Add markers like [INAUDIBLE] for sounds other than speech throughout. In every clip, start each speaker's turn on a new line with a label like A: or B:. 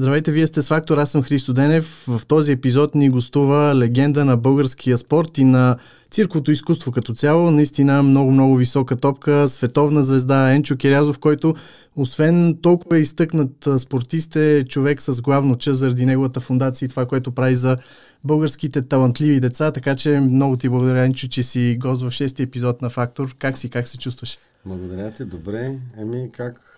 A: Здравейте, вие сте с Фактор, аз съм Христо Денев. В този епизод ни гостува легенда на българския спорт и на цирковото изкуство като цяло. Наистина много-много висока топка, световна звезда Енчо Кирязов, който освен толкова изтъкнат спортист е човек с главно че заради неговата фундация и това, което прави за българските талантливи деца. Така че много ти благодаря, Енчо, че си гост в шести епизод на Фактор. Как си, как се чувстваш?
B: Благодаря ти, добре. Еми, как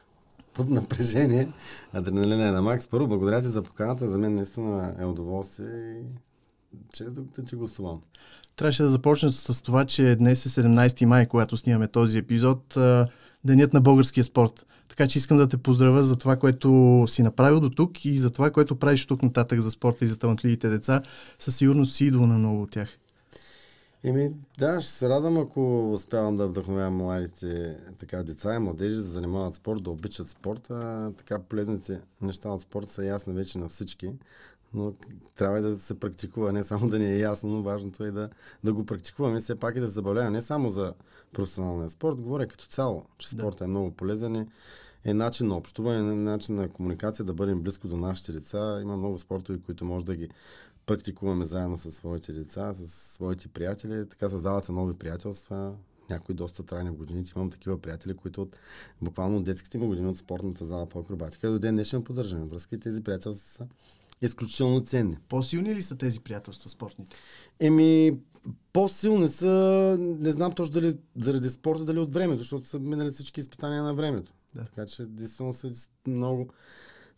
B: под напрежение. Адреналина е на Макс. Първо, благодаря ти за поканата. За мен наистина е удоволствие и чест да ти гостувам.
A: Трябваше да започна с това, че днес е 17 май, когато снимаме този епизод, Денят на българския спорт. Така че искам да те поздравя за това, което си направил до тук и за това, което правиш тук нататък за спорта и за талантливите деца. Със сигурност си идвал на много от тях.
B: Еми, да, ще се радвам, ако успявам да вдъхновявам младите така, деца и младежи да занимават спорт, да обичат спорта. Така полезните неща от спорта са ясни вече на всички, но трябва и да се практикува, не само да ни е ясно, но важното е да, да го практикуваме все пак и да се забавлява. не само за професионалния спорт, говоря като цяло, че спорта да. е много полезен. Е е начин на общуване, е начин на комуникация, да бъдем близко до нашите деца. Има много спортове, които може да ги практикуваме заедно с своите деца, с своите приятели. Така създават се нови приятелства, някои доста трайни в годините. Имам такива приятели, които от буквално от детските му години от спортната зала по акробатика до ден днешен поддържаме връзки. тези приятелства са изключително ценни. По-силни ли са тези приятелства спортните? Еми, по-силни са, не знам точно дали заради спорта, дали от времето, защото са минали всички изпитания на времето. Да. Така че, действително са много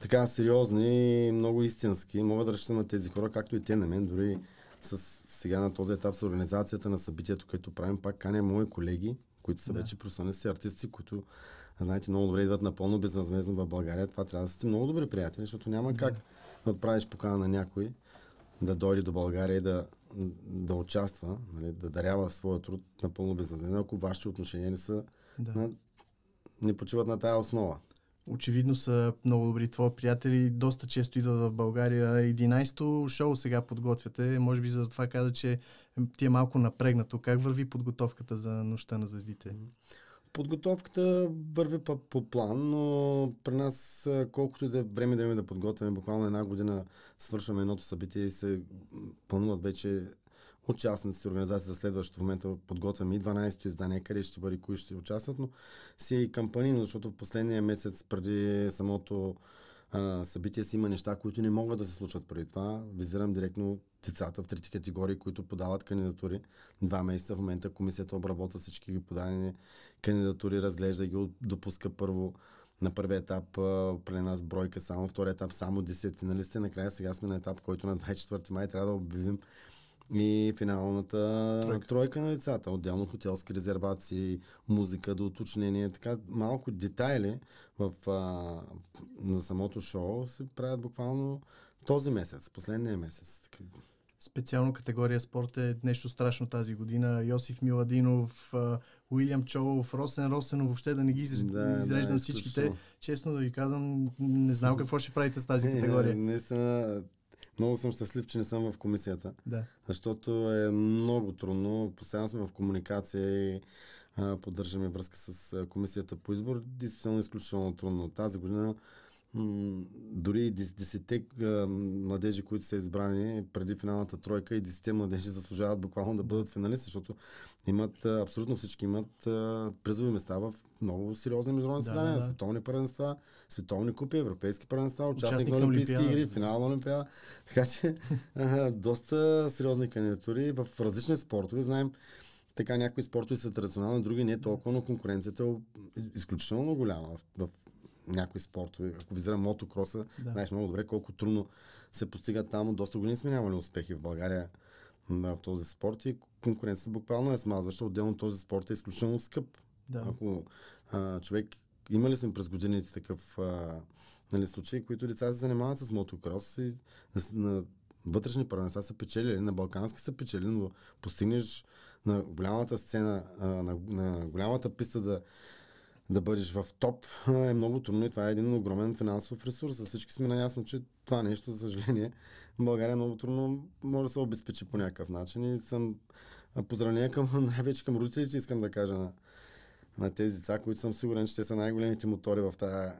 B: така сериозни и много истински. Мога да разчитам на тези хора, както и те на мен, дори с сега на този етап с организацията на събитието, което правим, пак каня мои колеги, които са да. вече професионалисти артисти, които знаете много добре идват напълно безвъзмезно в България. Това трябва да сте много добри приятели, защото няма да. как да отправиш покана на някой да дойде до България и да, да участва, нали, да дарява своя труд напълно безвъзмезно, ако вашите отношения не са да. на, не почиват на тая основа
A: очевидно са много добри твои приятели. Доста често идват в България. 11-то шоу сега подготвяте. Може би за това каза, че ти е малко напрегнато. Как върви подготовката за Нощта на звездите?
B: Подготовката върви по, по план, но при нас колкото и да е време да имаме да подготвяме, буквално една година свършваме едното събитие и се плануват вече Участници, организация за следващото момента подготвяме и 12-то издание, къде ще бъде, кои ще участват, но си и кампании, защото в последния месец преди самото а, събитие си има неща, които не могат да се случат преди това. Визирам директно децата в трети категории, които подават кандидатури. Два месеца в момента комисията обработва всички ги подадени кандидатури, разглежда ги, допуска първо на първия етап при нас бройка само, втория етап само 10 финалисти. Накрая сега сме на етап, който на 24 май трябва да обявим и финалната тройка, тройка на лицата. Отделно хотелски резервации, музика, до уточнение, така малко детайли в, а, на самото шоу се правят буквално този месец, последния месец. Така.
A: Специално категория спорт е нещо страшно тази година. Йосиф Миладинов, Уилям Чолов, Росен Росенов, въобще да не ги изреждам да, изреждам да, всичките. Честно да ви казвам, не знам какво ще правите с тази е, категория.
B: Наистина, много съм щастлив, че не съм в комисията. Да. Защото е много трудно. Постоянно сме в комуникация и а, поддържаме връзка с комисията по избор. Действително изключително трудно. Тази година дори и 10-те младежи, които са избрани преди финалната тройка и 10-те младежи заслужават буквално да бъдат финалисти, защото имат, абсолютно всички имат призови места в много сериозни международни да, състезания, да, да. световни първенства, световни купи, европейски първенства, участник, на Олимпийски игри, финал на Олимпиада. Така че [LAUGHS] доста сериозни кандидатури в различни спортове. Знаем, така някои спортове са традиционални, други не толкова, но конкуренцията е изключително голяма в, в някои спортове. Ако визирам мотокроса, да. знаеш много добре колко трудно се постига там. Доста години сме нямали успехи в България в този спорт и конкуренцията буквално е смаза, защото отделно този спорт е изключително скъп. Да. Ако а, човек, имали сме през годините такъв а, нали, случай, които деца се занимават с мотокрос и на вътрешни първенства са печели, на балкански са печели, но постигнеш на голямата сцена, а, на, на голямата писта да да бъдеш в топ [LAUGHS] е много трудно и това е един огромен финансов ресурс. За всички сме наясно, че това нещо, за съжаление, в България е много трудно може да се обезпечи по някакъв начин. И съм поздравление към, [LAUGHS] най-вече към родителите, искам да кажа на, на тези деца, които съм сигурен, че те са най-големите мотори в тази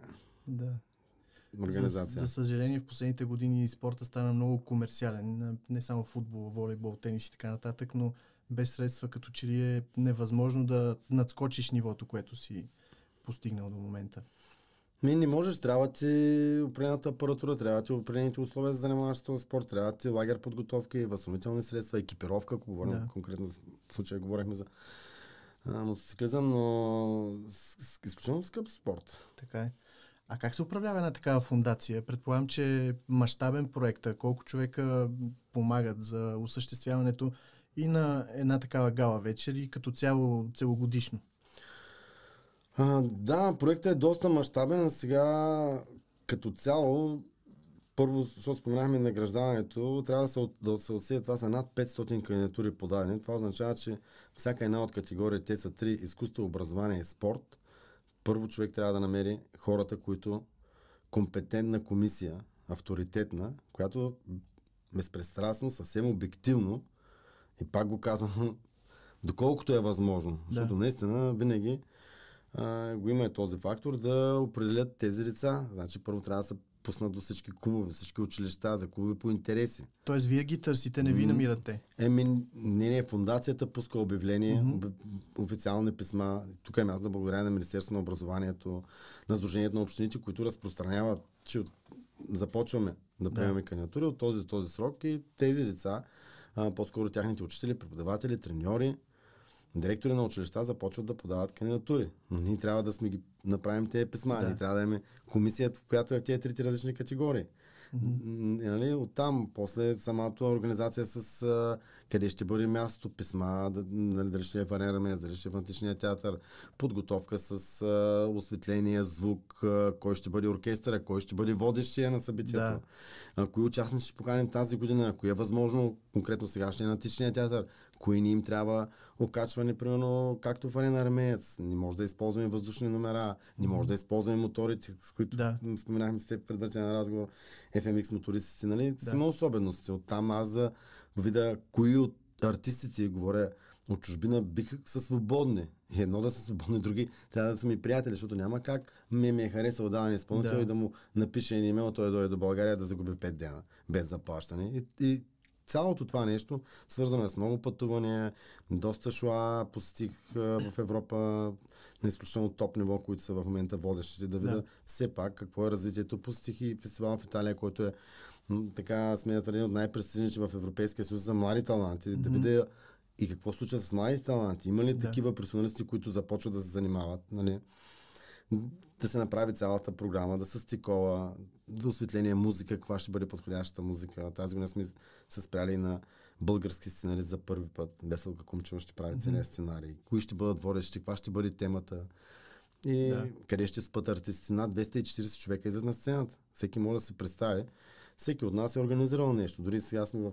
B: да. организация. За, за
A: съжаление, в последните години спорта стана много комерциален. Не само футбол, волейбол, тенис и така нататък, но без средства като че ли е невъзможно да надскочиш нивото, което си постигнал до
B: момента? Не, не можеш. Трябва ти определената апаратура, трябва ти определените условия за занимаваш с спорт, трябва ти лагер подготовка и възстановителни средства, екипировка, ако говорим да. конкретно в случая говорихме за мотоциклизъм, но изключително скъп
A: спорт. Така е. А как се управлява една такава фундация? Предполагам, че е мащабен проект, колко човека помагат за осъществяването и на една такава гала вечер и като цяло целогодишно?
B: А, да, проектът е доста мащабен. Сега като цяло, първо, защото споменахме награждаването, трябва да се, да се отсея. това са над 500 кандидатури подадени. Това означава, че всяка една от категориите, те са три, изкуство, образование и спорт. Първо човек трябва да намери хората, които компетентна комисия, авторитетна, която безпристрастно, съвсем обективно, и пак го казвам, [LAUGHS] доколкото е възможно, да. защото наистина винаги а, го има и този фактор, да определят тези деца. Значи първо трябва да се пуснат до всички клубове, всички училища, за клуби по интереси. Тоест вие ги търсите, не ви намирате? Еми, не, не, фундацията пуска обявление, mm-hmm. об, официални писма. Тук е място да благодаря на Министерството на образованието, на Сдружението на общините, които разпространяват, че започваме да приемаме да. кандидатури от този този срок и тези деца, а, по-скоро тяхните учители, преподаватели, треньори, директори на училища започват да подават кандидатури. Но ние трябва да сме ги направим тези писма. Да. Ние трябва да имаме комисията, в която е в тези трите различни категории. Mm-hmm. Нали, оттам, после самата организация с а, къде ще бъде място, писма, дали, дали ще е в арена дали ще е в античния театър, подготовка с а, осветление, звук, а, кой ще бъде оркестъра, кой ще бъде водещия на събитието, да. а, кои участници ще поканим тази година, кои е възможно, конкретно сега ще е на античния театър, кои ни им трябва окачване, примерно, както в арена армеец. Не може да използваме въздушни номера, не може да използваме моторите, с които да. споменахме с теб предварителен разговор, FMX мотористите, нали? Да. Си има особености. Оттам аз за видя кои от артистите, говоря от чужбина, биха са свободни. Едно да са свободни, други трябва да са ми приятели, защото няма как ме ми е харесало даден е изпълнител да. и да му напише един имейл, той дойде до България да загуби 5 дена без заплащане. И, и цялото това нещо, свързано е с много пътувания, доста шла, посетих в Европа на изключително топ ниво, които са в момента водещите, да видя да. все пак какво е развитието. Посетих и фестивал в Италия, който е така сме един нали, от най-престижните в Европейския съюз за млади таланти. Mm-hmm. Да биде и какво случва с младите таланти. Има ли да. такива професионалисти, които започват да се занимават? Нали? Да се направи цялата програма, да се стикова, да осветление, музика, каква ще бъде подходящата музика. Тази година сме се спряли на български сценари за първи път. Веселка Кумчева ще прави mm-hmm. целия сценарий. Кои ще бъдат водещи, каква ще бъде темата. И да. къде ще спът артисти? Над 240 човека излезат на сцената. Всеки може да се представи всеки от нас е организирал нещо. Дори сега сме в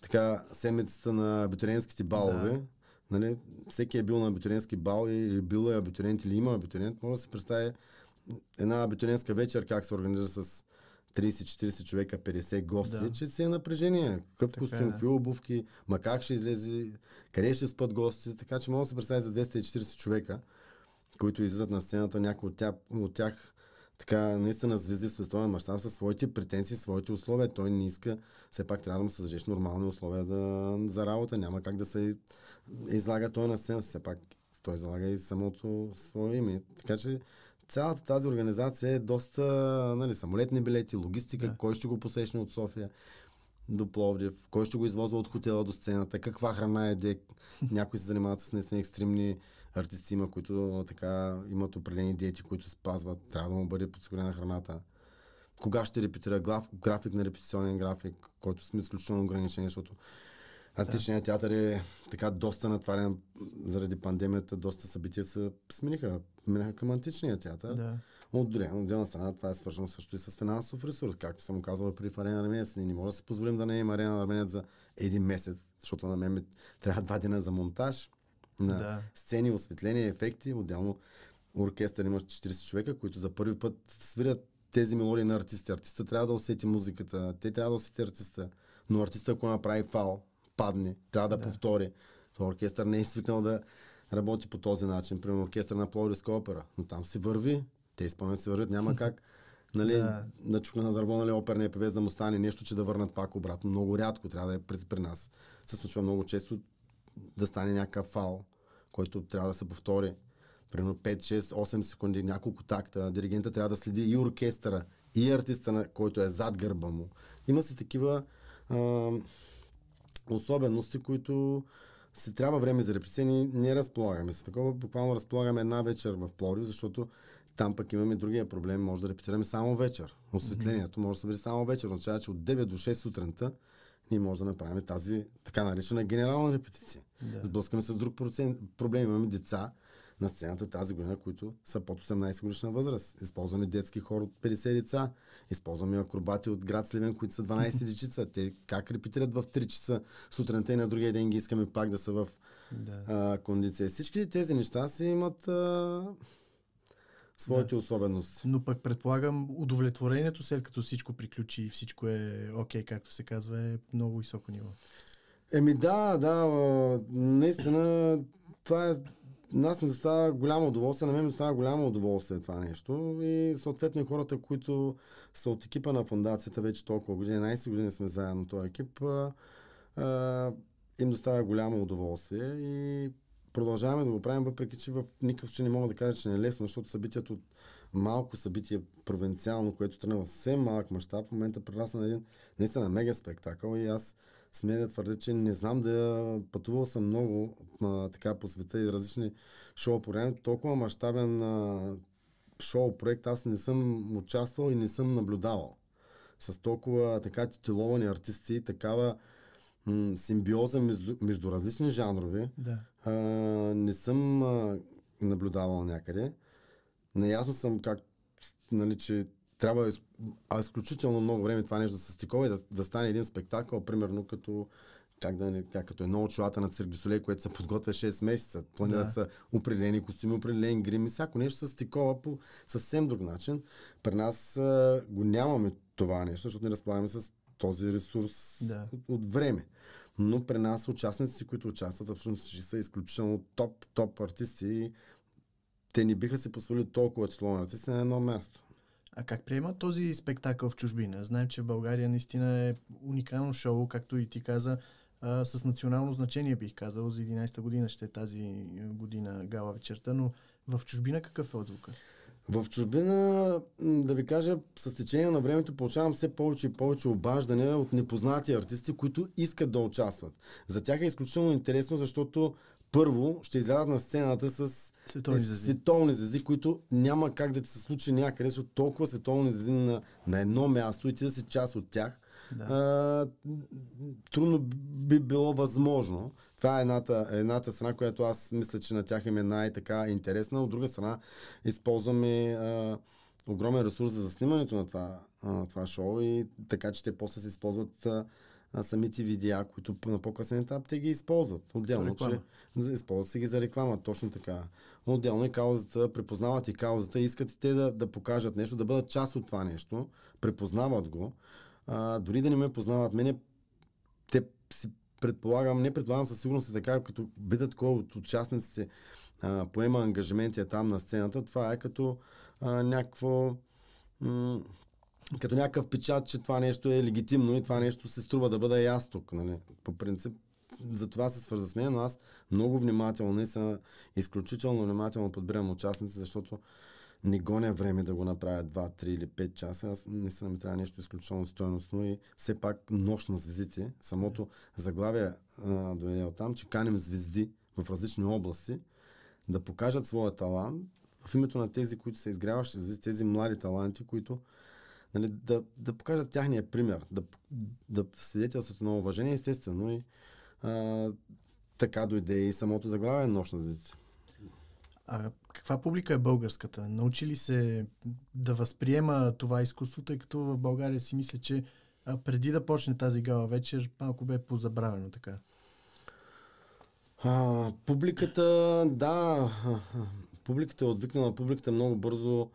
B: така семецата на абитуриентските балове. Да. Нали, всеки е бил на абитуриентски бал или бил е абитуриент или има абитуриент. Може да се представи една абитуриентска вечер как се организира с 30-40 човека, 50 гости, да. че си е напрежение. Какъв така, костюм, е, какви да. обувки, ма как ще излезе, къде ще спът гости, така че може да се представи за 240 човека, които излизат на сцената, някои от тях, от тях така наистина звезди в световен мащаб със своите претенции, своите условия. Той не иска, все пак трябва да му създадеш нормални условия да, за работа. Няма как да се излага той на сцена. Все пак той залага и самото свое име. Така че цялата тази организация е доста нали, самолетни билети, логистика, да. кой ще го посещне от София до Пловдив, кой ще го извозва от хотела до сцената, каква храна е дек. Някои се занимават с наистина екстремни артисти, има, които така имат определени диети, които спазват. Трябва да му бъде подсигурена храната. Кога ще репетира глав, график на репетиционен график, който сме изключително ограничени, защото античният да. театър е така доста натварен заради пандемията, доста събития се смениха. Минаха към античния театър. Да от друга, от една страна това е свързано също и с финансов ресурс. Както съм казал при Арена Армеец, ние не можем да си позволим да не има Арена Армеец за един месец, защото на мен ми трябва два дена за монтаж, на да. сцени, осветление, ефекти. Отделно оркестър имаш 40 човека, които за първи път свирят тези мелодии на артисти. Артиста трябва да усети музиката, те трябва да усети артиста, но артиста, ако направи фал, падне, трябва да, да. повтори. Това оркестър не е свикнал да работи по този начин. Примерно оркестър на Пловдивска опера, но там се върви те изпълнят се вървят, няма как [LAUGHS] нали, да. на чука на дърво, нали, оперния е певец да му стане нещо, че да върнат пак обратно. Много рядко трябва да е пред, при нас. Се случва много често да стане някакъв фал, който трябва да се повтори. Примерно 5, 6, 8 секунди, няколко такта. Диригента трябва да следи и оркестъра, и артиста, на който е зад гърба му. Има се такива а, особености, които си трябва време за репресия, ние не разполагаме с такова. Буквално разполагаме една вечер в Плорио, защото там пък имаме другия проблем, може да репетираме само вечер. Осветлението mm-hmm. може да се бъде само вечер, означава, че от 9 до 6 сутринта ние може да направим тази така наречена генерална репетиция. Да. Сблъскаме с друг процент, проблем. Имаме деца на сцената тази година, които са под 18 годишна възраст. Използваме детски хор от 50 деца, използваме акробати от град Сливен, които са 12 дечица. Те как репетират в 3 часа сутринта и на другия ден ги искаме пак да са в да. А, кондиция. Всички тези неща си имат а, своите да. особености.
A: Но пък предполагам, удовлетворението след като всичко приключи и всичко е окей, okay, както се казва, е много високо ниво.
B: Еми да, да, наистина това е нас ми доставя голямо удоволствие, на мен ми доставя голямо удоволствие това нещо и съответно и хората, които са от екипа на фундацията вече толкова години, 11 години сме заедно този екип, а, а, им доставя голямо удоволствие и продължаваме да го правим, въпреки че в никакъв случай не мога да кажа, че не е лесно, защото събитието от малко събитие провинциално, което тръгна в съвсем малък мащаб, в момента прерасна на един наистина мега спектакъл и аз смея да твърде, че не знам да пътувал съм много а, така по света и различни шоу по време. Толкова мащабен шоу проект аз не съм участвал и не съм наблюдавал. С толкова така титиловани артисти, такава м- симбиоза между, между различни жанрове да. а, не съм а, наблюдавал някъде. Наясно съм как, нали, че трябва а изключително много време това нещо да се стикова и да, да стане един спектакъл, примерно като как да не, как, като едно от чулата на Цирк Дисолей, което се подготвя 6 месеца. Планират да. са определени костюми, определени грими. Всяко нещо се стикова по съвсем друг начин. При нас а, го нямаме това нещо, защото не разполагаме с този ресурс да. от, от време. Но при нас участниците, които участват, абсолютно всички са изключително топ, топ артисти. Те не биха си позволили толкова на артисти на едно място.
A: А как приема този спектакъл в чужбина? Знаем, че в България наистина е уникално шоу, както и ти каза, а, с национално значение бих казал. За 11-та година
B: ще е тази
A: година гала вечерта, но в чужбина какъв е отзвукът?
B: В чужбина, да ви кажа, с течение на времето получавам все повече и повече обаждания от непознати артисти, които искат да участват. За тях е изключително интересно, защото първо ще излядат на сцената с световни звезди. световни звезди, които няма как да ти се случи някъде, защото толкова световни звезди на, на едно място и ти да си част от тях, да. а, трудно би било възможно. Това е едната, едната страна, която аз мисля, че на тях им е най-така интересна. От друга страна, използваме а, огромен ресурс за снимането на това, а, това шоу и така, че те после се използват а, а, самите видеа, които на по-късен етап те ги използват. Отделно, че използват се ги за реклама, точно така. Отделно и каузата, препознават и каузата, искат и те да, да покажат нещо, да бъдат част от това нещо, препознават го. А, дори да не ме познават мене, те си предполагам, не предполагам със сигурност е така, като видят кой от участниците а, поема ангажименти е там на сцената, това е като а, някакво м- като някакъв печат, че това нещо е легитимно и това нещо се струва да бъде и аз тук. Нали? По принцип, за това се свърза с мен, но аз много внимателно и съм изключително внимателно подбирам участници, защото не гоня време да го направя 2, 3 или 5 часа. Аз не съм ми трябва нещо изключително стоеностно и все пак нощ на звездите, самото заглавие дойде от там, че каним звезди в различни области да покажат своя талант в името на тези, които са изгряващи звезди, тези млади таланти, които нали, да, да покажат тяхния пример, да, да свидетелстват на уважение, естествено. И а, така дойде и самото заглавие Нощ на звездите.
A: А каква публика е българската? Научи ли се да възприема това изкуство, тъй като в България си мисля, че преди да почне тази гала вечер, малко бе позабравено така. А,
B: публиката, да, публиката е отвикнала, публиката много бързо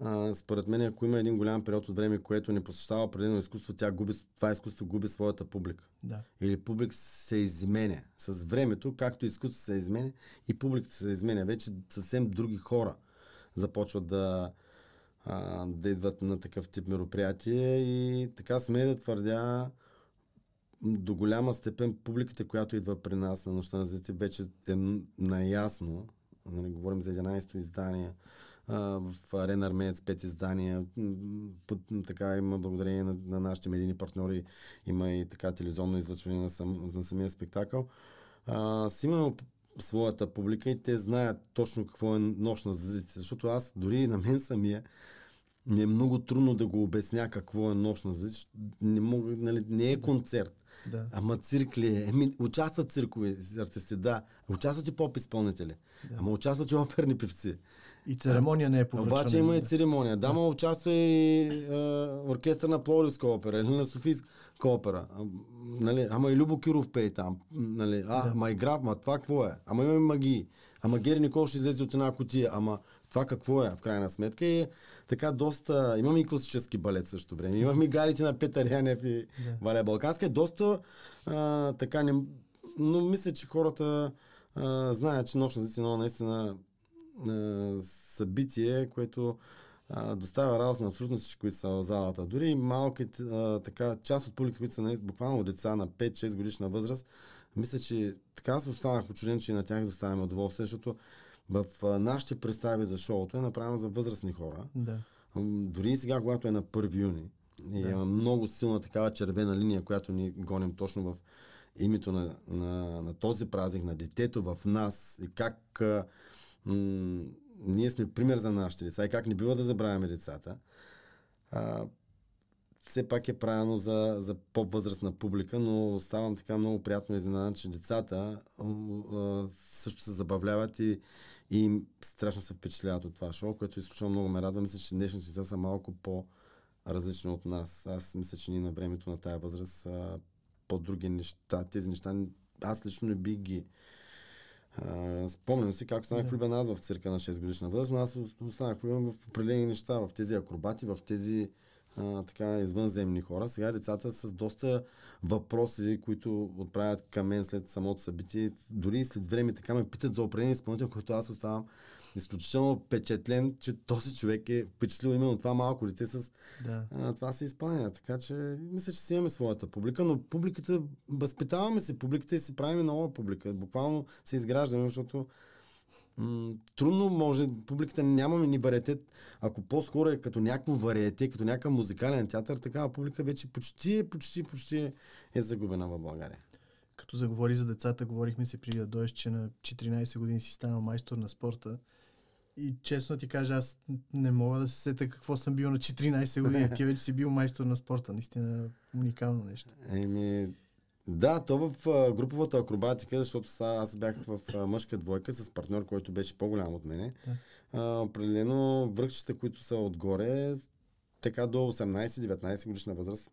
B: а, според мен, ако има един голям период от време, което не посещава определено изкуство, тя губи, това изкуство губи своята публика. Да. Или публик се изменя. С времето, както изкуство се изменя, и публиката се изменя. Вече съвсем други хора започват да, а, да идват на такъв тип мероприятие и така сме да твърдя до голяма степен публиката, която идва при нас на нощта на зрите, вече е наясно, нали, говорим за 11-то издание, в Арена Армеец пет издания. Под, така има благодарение на, на нашите медийни партньори, има и така телевизионно излъчване на, сам, на самия спектакъл. А, си имам своята публика и те знаят точно какво е нощ на звездите, защото аз дори на мен самия не е много трудно да го обясня какво е нощ на звездите. Не, мога, нали, не е концерт. Да. Ама цирк ли е? Еми, участват циркови артисти, да. Участват и поп-изпълнители. Да. Ама участват и оперни певци. И церемония не е, е повръчване. Обаче има и церемония. Да, участва и е, оркестър на Пловдивска опера или на Софийска опера. А, нали, ама и Любо Киров пее там. Нали, а, да. ма и граф, ма това какво е? Ама имаме магии. Ама Гери Никол ще излезе от една котия. Ама това какво е в крайна сметка и така доста, имаме и класически балет също време, Имам и гарите на Петър Янев и да. Валя Балканска, доста а, така не, но мисля, че хората а, знаят, че нощната си наистина събитие, което доставя радост на абсолютно всички, които са в залата. Дори малките, така, част от публиката, които са нали, буквално деца на 5-6 годишна възраст, мисля, че така се останах очуден, че на тях доставяме удоволствие, защото в нашите представи за шоуто е направено за възрастни хора. Да. Дори и сега, когато е на 1 юни, и да. има много силна такава червена линия, която ни гоним точно в името на, на, на този празник, на детето в нас и как а, м- ние сме пример за нашите деца и как не бива да забравяме децата. А, все пак е правено за, за по-възрастна публика, но ставам така много приятно изненадан, че децата а, също се забавляват и, и страшно се впечатляват от това шоу, което изключително много ме радва. Мисля, че днешните деца са малко по-различни от нас. Аз мисля, че ние на времето на тая възраст по-други неща, тези неща аз лично не би ги спомням си как станах влюбен аз в цирка на 6 годишна възраст, но аз останах влюбен в определени неща, в тези акробати, в тези а, така извънземни хора. Сега децата с доста въпроси, които отправят към мен след самото събитие, дори и след време така ме питат за определен изпълнител, който аз оставам изключително впечатлен, че този човек е впечатлил именно това малко дете с да. а, това се Испания. Така че мисля, че си имаме своята публика, но публиката, възпитаваме се публиката и си правиме нова публика. Буквално се изграждаме, защото м- трудно може, публиката нямаме ни вариетет, ако по-скоро е като някакво вариете, като някакъв музикален театър, такава публика вече почти, е, почти, почти е загубена в България
A: като заговори за децата, говорихме си преди да дойдеш, че на 14 години си станал майстор на спорта и честно ти кажа, аз не мога да се сета какво съм бил на 14 години. [LAUGHS] Ти вече си бил майстор на спорта. Наистина уникално нещо.
B: Еми, да, то в груповата акробатика, защото аз бях в мъжка двойка с партньор, който беше по-голям от мене. Да. А, определено връхчета, които са отгоре, така до 18-19 годишна възраст,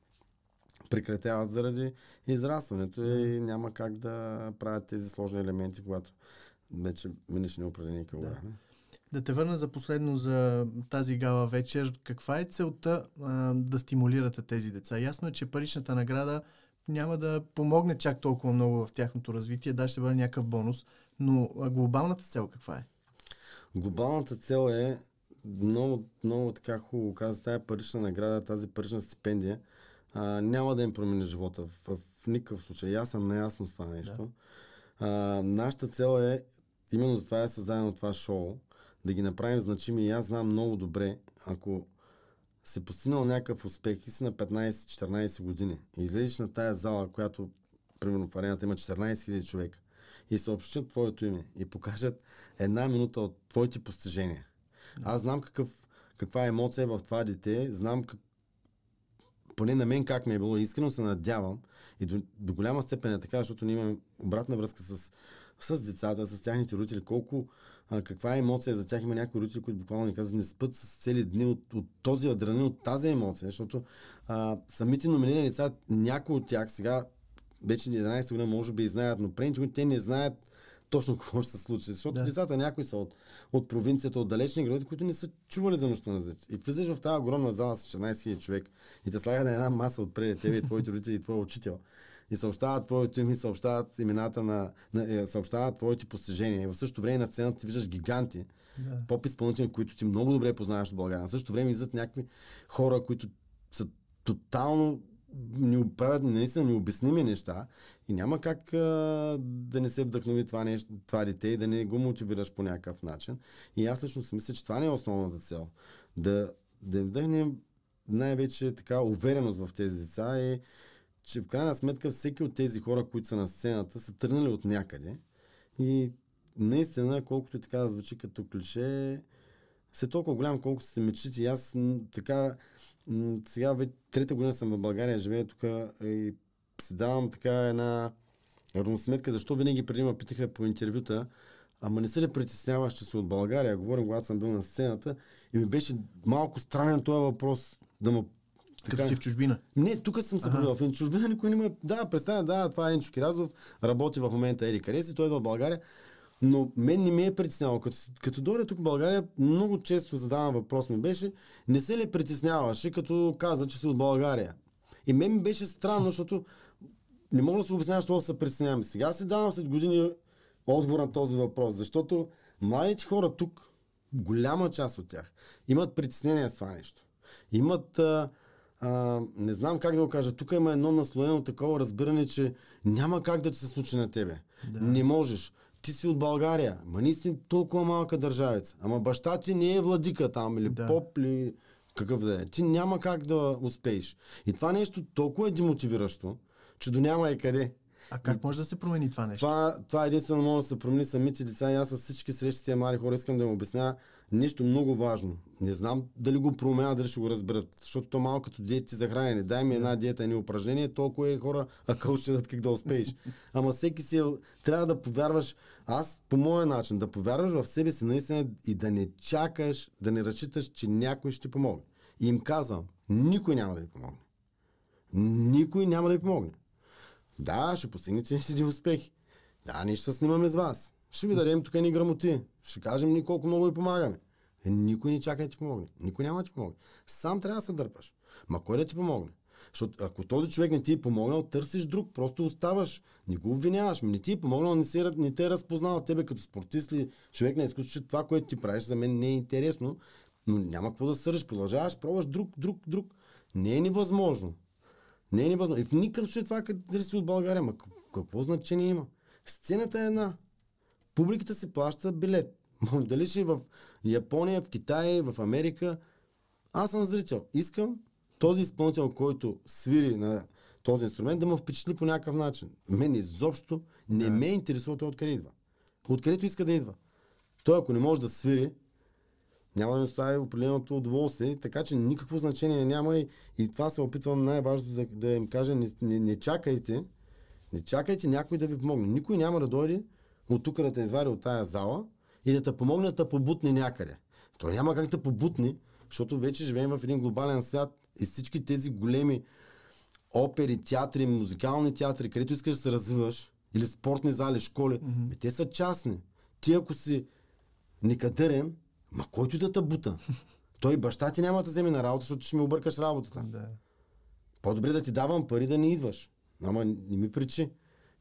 B: прекратяват заради израстването да. и няма как да правят тези сложни елементи, когато вече минеш неопределени килограми. Да.
A: Да те върна за последно за тази гала вечер. Каква е целта а, да стимулирате тези деца? Ясно е, че паричната награда няма да помогне чак толкова много в тяхното развитие, да ще бъде някакъв бонус, но глобалната цел каква е?
B: Глобалната цел е много, много така хубаво каза, тази парична награда, тази парична стипендия а, няма да им промени живота в, в никакъв случай. Аз съм наясно с това нещо. Да. А, нашата цел е, именно за това е създадено това шоу, да ги направим значими. И аз знам много добре, ако се постигнал някакъв успех и си на 15-14 години и излезеш на тая зала, която примерно в арената има 14 000 човека и съобщат твоето име и покажат една минута от твоите постижения. Аз знам какъв, каква емоция е в това дете, знам как, поне на мен как ми е било. Искрено се надявам и до, до голяма степен е така, защото ние имаме обратна връзка с, с децата, с тяхните родители, колко а, каква е емоция за тях. Има някои родители, които буквално ни казват, не спът с цели дни от, от този адреналин, от тази емоция, защото а, самите номинирани лица, някои от тях сега, вече 11 година може би и знаят, но преди те не знаят точно [LAUGHS] какво ще се случи. Защото да. децата някои са от, от провинцията, от далечни градове, които не са чували за нощта на зайци. И влизаш в тази огромна зала с 14 000 човек и те слагат на една маса отпред тебе и твоите родители и твоя учител и съобщават твоето име, съобщават имената на, на е, съобщават твоите постижения. И в същото време на сцената ти виждаш гиганти, да. поп-изпълнители, които ти много добре познаваш от България. На същото време излизат някакви хора, които са тотално ни правят наистина необясними неща и няма как а, да не се вдъхнови това, нещо, това дете и да не го мотивираш по някакъв начин. И аз лично си мисля, че това не е основната цел. Да, да им вдъхнем най-вече така увереност в тези деца и че в крайна сметка всеки от тези хора, които са на сцената, са тръгнали от някъде. И наистина, колкото и така да звучи като клише, се толкова голям, колкото сте мечтите. И аз м- така, м- сега вече трета година съм в България, живея тук и си давам така една равносметка, защо винаги преди ме питаха по интервюта, Ама не се ли притесняваш, че си от България? Говорим, когато съм бил на сцената и ми беше малко странен този въпрос да ме така. Като си в чужбина. Не, тук съм се провел. В чужбина никой не ме... Да, представя, да, това е Енчо Киразов, работи в момента Ели Кареси, той е в България. Но мен не ме е притеснявало. Като, като дойде тук в България, много често задавам въпрос ми беше, не се ли притесняваше, като каза, че си от България? И мен ми беше странно, защото не мога да се обясня, защо се притеснявам. Сега си давам след години отговор на този въпрос, защото младите хора тук, голяма част от тях, имат притеснение с това нещо. Имат а, а, не знам как да го кажа, тук има едно наслоено такова разбиране, че няма как да се случи на тебе. Да. Не можеш. Ти си от България, ма ние си толкова малка държавица. Ама баща ти не е владика там или да. поп или какъв да е. Ти няма как да успееш. И това нещо толкова е демотивиращо, че до няма и къде. А как може да се промени това нещо? Това, това е единствено може да се промени самите деца и аз с всички срещи с тези мари хора искам да им обясня нещо много важно. Не знам дали го променя, дали ще го разберат, защото то малко като диети за хранене. Дай ми една диета, едни упражнение, толкова е хора, а ще дадат как да успееш. [LAUGHS] Ама всеки си е, трябва да повярваш, аз по моя начин, да повярваш в себе си наистина и да не чакаш, да не разчиташ, че някой ще помогне. И им казвам, никой няма да ви помогне. Никой няма да ви помогне. Да, ще постигнете си успехи. Да, ние ще се снимаме с вас. Ще ви дадем тук ни грамоти. Ще кажем ни колко много ви помагаме. Е, никой не чака да ти помогне. Никой няма да ти помогне. Сам трябва да се дърпаш. Ма кой да ти помогне? Защото ако този човек не ти е помогнал, търсиш друг, просто оставаш, не го обвиняваш. Не ти е помогнал, не, си, е не те е разпознал тебе като спортист ли, човек на изкуство, че това, което ти правиш, за мен не е интересно, но няма какво да сърдиш, продължаваш, пробваш друг, друг, друг. Не е невъзможно. Не е невъзможно. И в никакъв случай това къде си от България. Ма какво значение има? Сцената е една. Публиката си плаща билет. [LAUGHS] Дали ще е в Япония, в Китай, в Америка. Аз съм зрител. Искам този изпълнител, който свири на този инструмент, да му впечатли по някакъв начин. Мен изобщо не да. ме интересува той откъде идва. Откъдето иска да идва. Той ако не може да свири, няма да ни остави определеното удоволствие, така че никакво значение няма и, и това се опитвам най-важното да, да им кажа, не, не, не чакайте, не чакайте някой да ви помогне. Никой няма да дойде от тук да те извади от тая зала и да те помогне да те побутне някъде. Той няма как да побутне, защото вече живеем в един глобален свят и всички тези големи опери, театри, музикални театри, където искаш да се развиваш, или спортни зали, школи, mm-hmm. те са частни. Ти ако си некадърен, Ма който да те бута? Той баща ти няма да вземе на работа, защото ще ми объркаш работата. Да. По-добре да ти давам пари да не идваш. Ама не ми причи.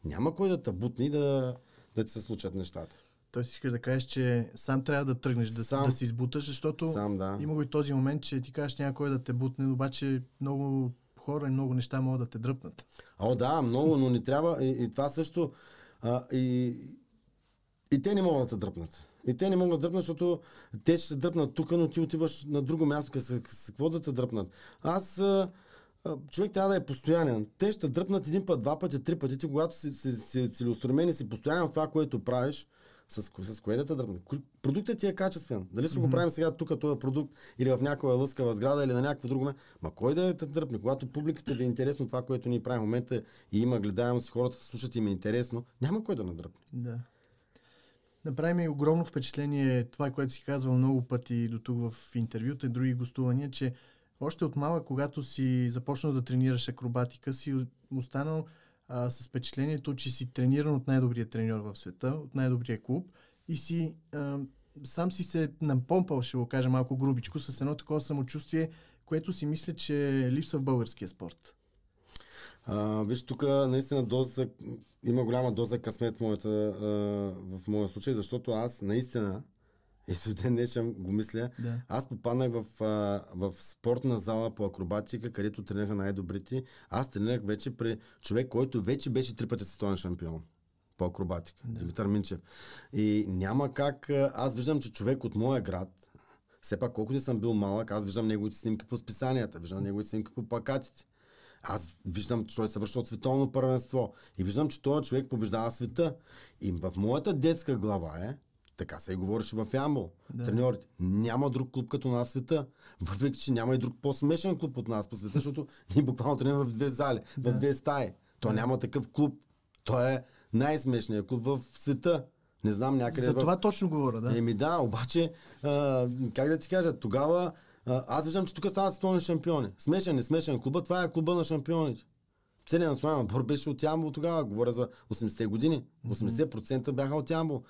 B: Няма кой да те бутне и да, да ти се случат нещата.
A: Той си искаш да кажеш, че сам трябва да тръгнеш, да, сам, да си
B: избуташ, защото сам, да.
A: има го и този момент, че ти кажеш някой да те бутне, обаче много хора и много неща могат да те дръпнат.
B: О, да, много, но не трябва. И, и това също. А, и, и те не могат да те дръпнат. И те не могат да дръпнат, защото те ще дръпнат тук, но ти отиваш на друго място, с какво да те дръпнат. Аз а, човек трябва да е постоянен. Те ще дръпнат един път, два пъти, три пъти, ти, когато си, си, си целеустремен и си постоянен в това, което правиш, с, с кое да те дръпнат. Продуктът ти е качествен. Дали ще mm-hmm. го правим сега тук, този продукт, или в някоя лъскава сграда, или на някакво друго ме. Ма кой да те дръпне? Когато публиката ви е интересно това, което ние правим в момента и има гледаемост, хората слушат и им е интересно, няма кой да надръпне.
A: Да. Направи ми огромно впечатление това, което си казвал много пъти до тук в интервюта и други гостувания, че още от малък, когато си започнал да тренираш акробатика, си останал а, с впечатлението, че си трениран от най-добрия треньор в света, от най-добрия клуб и си а, сам си се напомпал, ще го кажа малко грубичко, с едно такова самочувствие, което си мисля, че липсва в българския спорт.
B: А, виж, тук наистина доза, има голяма доза късмет моята, а, в моя случай, защото аз наистина, и [LAUGHS] до ден днешен го мисля, да. аз попаднах в, а, в спортна зала по акробатика, където тренираха най-добрите. Аз тренирах вече при човек, който вече беше три пъти световен шампион по акробатика, да. Димитър Минчев. И няма как, аз виждам, че човек от моя град, все пак колкото съм бил малък, аз виждам неговите снимки по списанията, виждам неговите снимки по плакатите. Аз виждам, че той се върши от световно първенство и виждам, че този човек побеждава света. И в моята детска глава е, така се и говореше в Ямбол. Да. Треньорите, няма друг клуб като нас света. Въпреки, че няма и друг по-смешен клуб от нас по света, защото ние буквално тренираме в две зали, да. в две стаи. То да. няма такъв клуб. Той е най-смешният клуб в света. Не знам някъде. За това в... точно говоря, да. Еми да, обаче, а, как да ти кажа, тогава аз виждам, че тук стават стони шампиони. Смешен и е, смешен е. клуба, това е клуба на шампионите. Целият национален отбор беше от Ямбо тогава. Говоря за 80-те години. 80% бяха от Ямбо.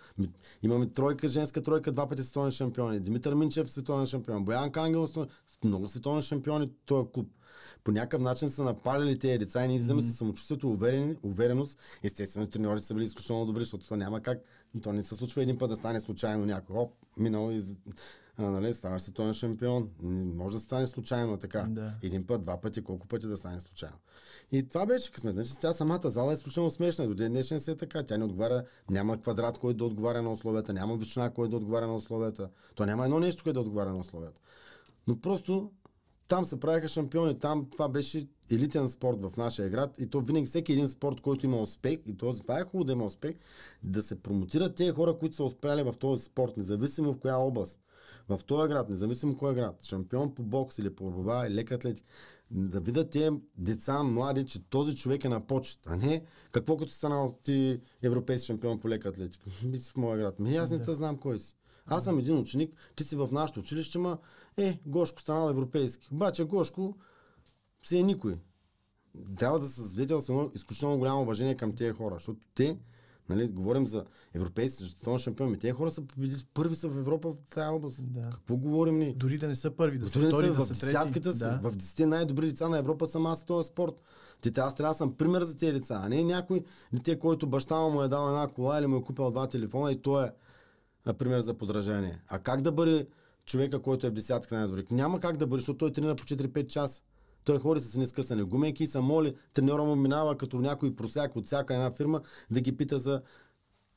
B: Имаме тройка, женска тройка, два пъти световни шампиони. Димитър Минчев, световен шампион. Боян Кангел, много световни шампиони. Той е клуб по някакъв начин са напалили тези деца и ние излизаме mm-hmm. самочувствието, уверен, увереност. Естествено, треньорите са били изключително добри, защото то няма как. То не се случва един път да стане случайно някой. Оп, минало и а, нали, ставаш този шампион. Не може да стане случайно така. Да. Един път, два пъти, колко пъти да стане случайно. И това беше късмет. Значи, тя самата зала е изключително смешна. До ден днешен си е така. Тя не отговаря. Няма квадрат, който да отговаря на условията. Няма вишна, който да отговаря на условията. То няма едно нещо, което да отговаря на условията. Но просто там се правиха шампиони, там това беше елитен спорт в нашия град и то винаги всеки един спорт, който има успех, и този това е хубаво да има успех, да се промотират тези хора, които са успяли в този спорт, независимо в коя област, в този град, независимо в кой град, шампион по бокс или по борба, или лека да видят тези деца, млади, че този човек е на почет, а не какво като станал ти европейски шампион по лека атлетика. [LAUGHS] Мисля, в моя град. Ми аз не да. знам кой си. Аз съм един ученик, ти си в нашото училище, ма е, Гошко станал европейски. Обаче Гошко си е никой. Трябва да се свидетел с едно изключително голямо уважение към тези хора, защото те, нали, говорим за европейски световен шампион, тези ами хора са победили, първи са в Европа в тази област. Да. Какво говорим ни? Дори да не са първи, да са втори, да са, да са трети. Да. Си, в 10 най-добри лица на Европа съм аз в този спорт. Те, аз трябва да съм пример за тези лица, а не някой дете, който баща му е дал една кола или му е купил два телефона и той е пример за подражание. А как да бъде човека, който е в десятка най-добре. Няма как да бъде, защото той тренира по 4-5 часа. Той ходи с нескъсани гуменки и са моли, треньора му минава като някой просяк от всяка една фирма да ги пита за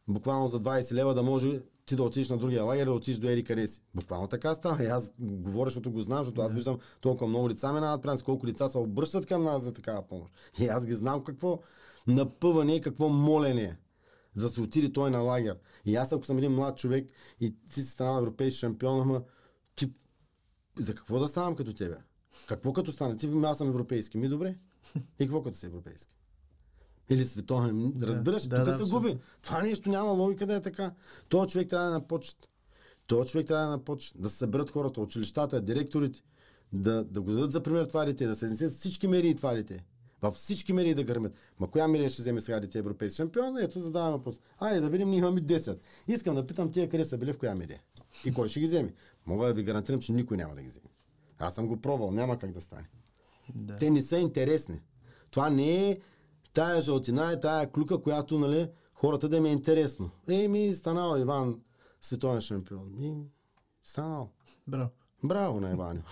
B: буквално за 20 лева да може ти да отидеш на другия лагер, да отидеш до Ери къде Буквално така става. И аз говоря, защото го знам, защото yeah. аз виждам толкова много лица минават през колко лица се обръщат към нас за такава помощ. И аз ги знам какво напъване, и какво молене за да се отиде той на лагер. И аз ако съм един млад човек и ти си станал европейски шампион, ама ти за какво да ставам като тебе? Какво като стане? Ти, аз съм европейски. Ми добре. И какво като си европейски? Или световен. Разбираш, да, тук да, се абсолютно. губи. Това нещо няма логика да е така. Той човек трябва да е напочет. Той човек трябва да е напочет. Да се съберат хората, училищата, директорите. Да, да го дадат за пример това дете, да се изнесат всички мерии това дете. Във всички мери да гърмят. Ма коя мери ще вземе сега дете европейски шампион? Ето задаваме въпрос. Айде да видим, ние имаме 10. Искам да питам тия къде са били в коя мери. И кой ще ги вземе? Мога да ви гарантирам, че никой няма да ги вземе. Аз съм го пробвал, няма как да стане. Да. Те не са интересни. Това не е тая жълтина, е тая клюка, която нали, хората да им е интересно. Еми, станал Иван световен шампион. И, станал. Браво. Браво на Иван.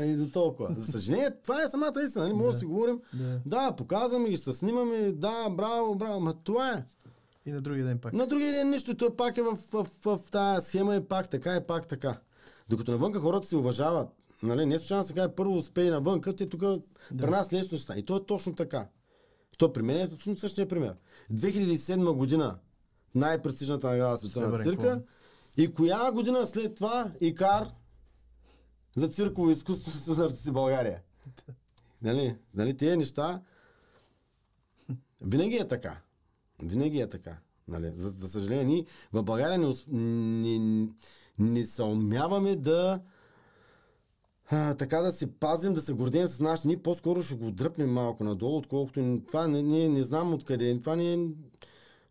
B: [LAUGHS] и до толкова. За съжаление, това е самата истина. Нали? Може да си говорим. Да, да показваме ги, ще снимаме. Да, браво, браво. Ма това е. И на другия ден пак. На другия ден нищо. Той пак е в, в, в, в тази схема и пак така, и пак така. Докато навънка хората се уважават. Нали? Не случайно се казва е първо успей навънка, те тук да. при нас лесно ще И то е точно така. То при мен е абсолютно същия пример. 2007 година най-престижната награда света на цирка. И коя година след това Икар за цирково изкуство с артисти България? [LAUGHS] нали? нали? тези неща винаги е така. Винаги е така. Нали? За, за съжаление, ние в България не, не, не съумяваме да а, така да се пазим, да се гордим с нашите. Ние по-скоро ще го дръпнем малко надолу, отколкото това не, не, не знам откъде. Това не, е,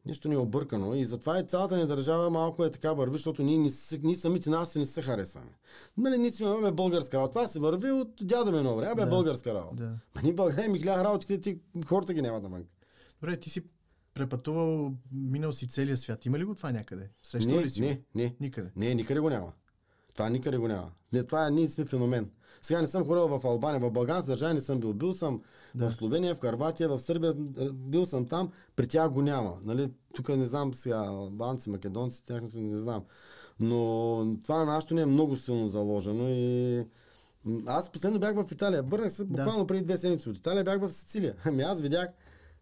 B: нищо не е объркано. И затова и цялата ни държава малко е така върви, защото ние, ние, ние самите нас не се харесваме. Нали, ние си имаме българска работа. Това се върви от дядо ми едно време. Абе, да. българска работа. Да. Ма ние България ми хиляда работи, където хората ги нямат навън.
A: Добре, ти си препътувал, минал си целия свят. Има ли го това някъде?
B: Срещал не, ли си? Не, не. Никъде. Не, никъде го няма. Това никъде го няма. Не, това е, ние сме феномен. Сега не съм ходил в Албания, в Балган, държава не съм бил. Бил съм да. в Словения, в Харватия, в Сърбия, бил съм там, при тях го няма. Нали? Тук не знам сега, албанци, македонци, тяхното не знам. Но това нашето не е много силно заложено и аз последно бях в Италия. Бърнах се буквално да. преди две седмици от Италия, бях в Сицилия. [LAUGHS] Ами аз видях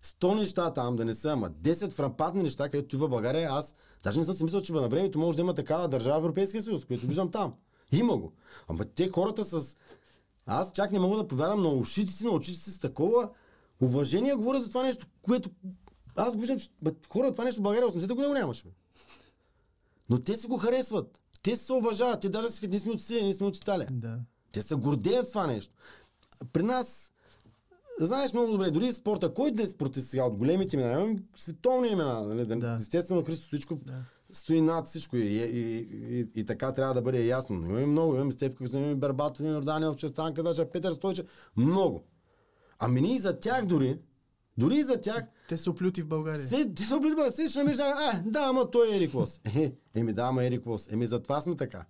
B: 100 неща там да не са, ама 10 фрапатни неща, където в България, аз даже не съм си мислил, че на времето може да има такава държава в Европейския съюз, което виждам там. Има го. Ама те хората с... Аз чак не мога да повярвам на ушите си, на очите си с такова уважение говоря за това нещо, което... Аз го виждам, че хора, това нещо в България 80 те го нямаше. Но те си го харесват. Те се уважават. Те даже си ние сме от Сирия, ние сме от Италия. Да. Те се гордеят това нещо. При нас знаеш много добре, дори спорта, кой да е спортист сега от големите имена, имам световни имена, нали? да. естествено Христо Стоичков да. стои над всичко и, и, и, и, така трябва да бъде ясно. Но имаме много, имаме Стевка, имаме Бербатов, имаме Норданев, Честанка, даже Петър Стойче, много. Ами ние за тях дори, дори за тях. Те са оплюти в България. Се, те са оплюти в България. Се ще намежда, а, да, ама той е Ерик Вос. Е, еми да, ама е Ерик Вос. Еми затова сме така.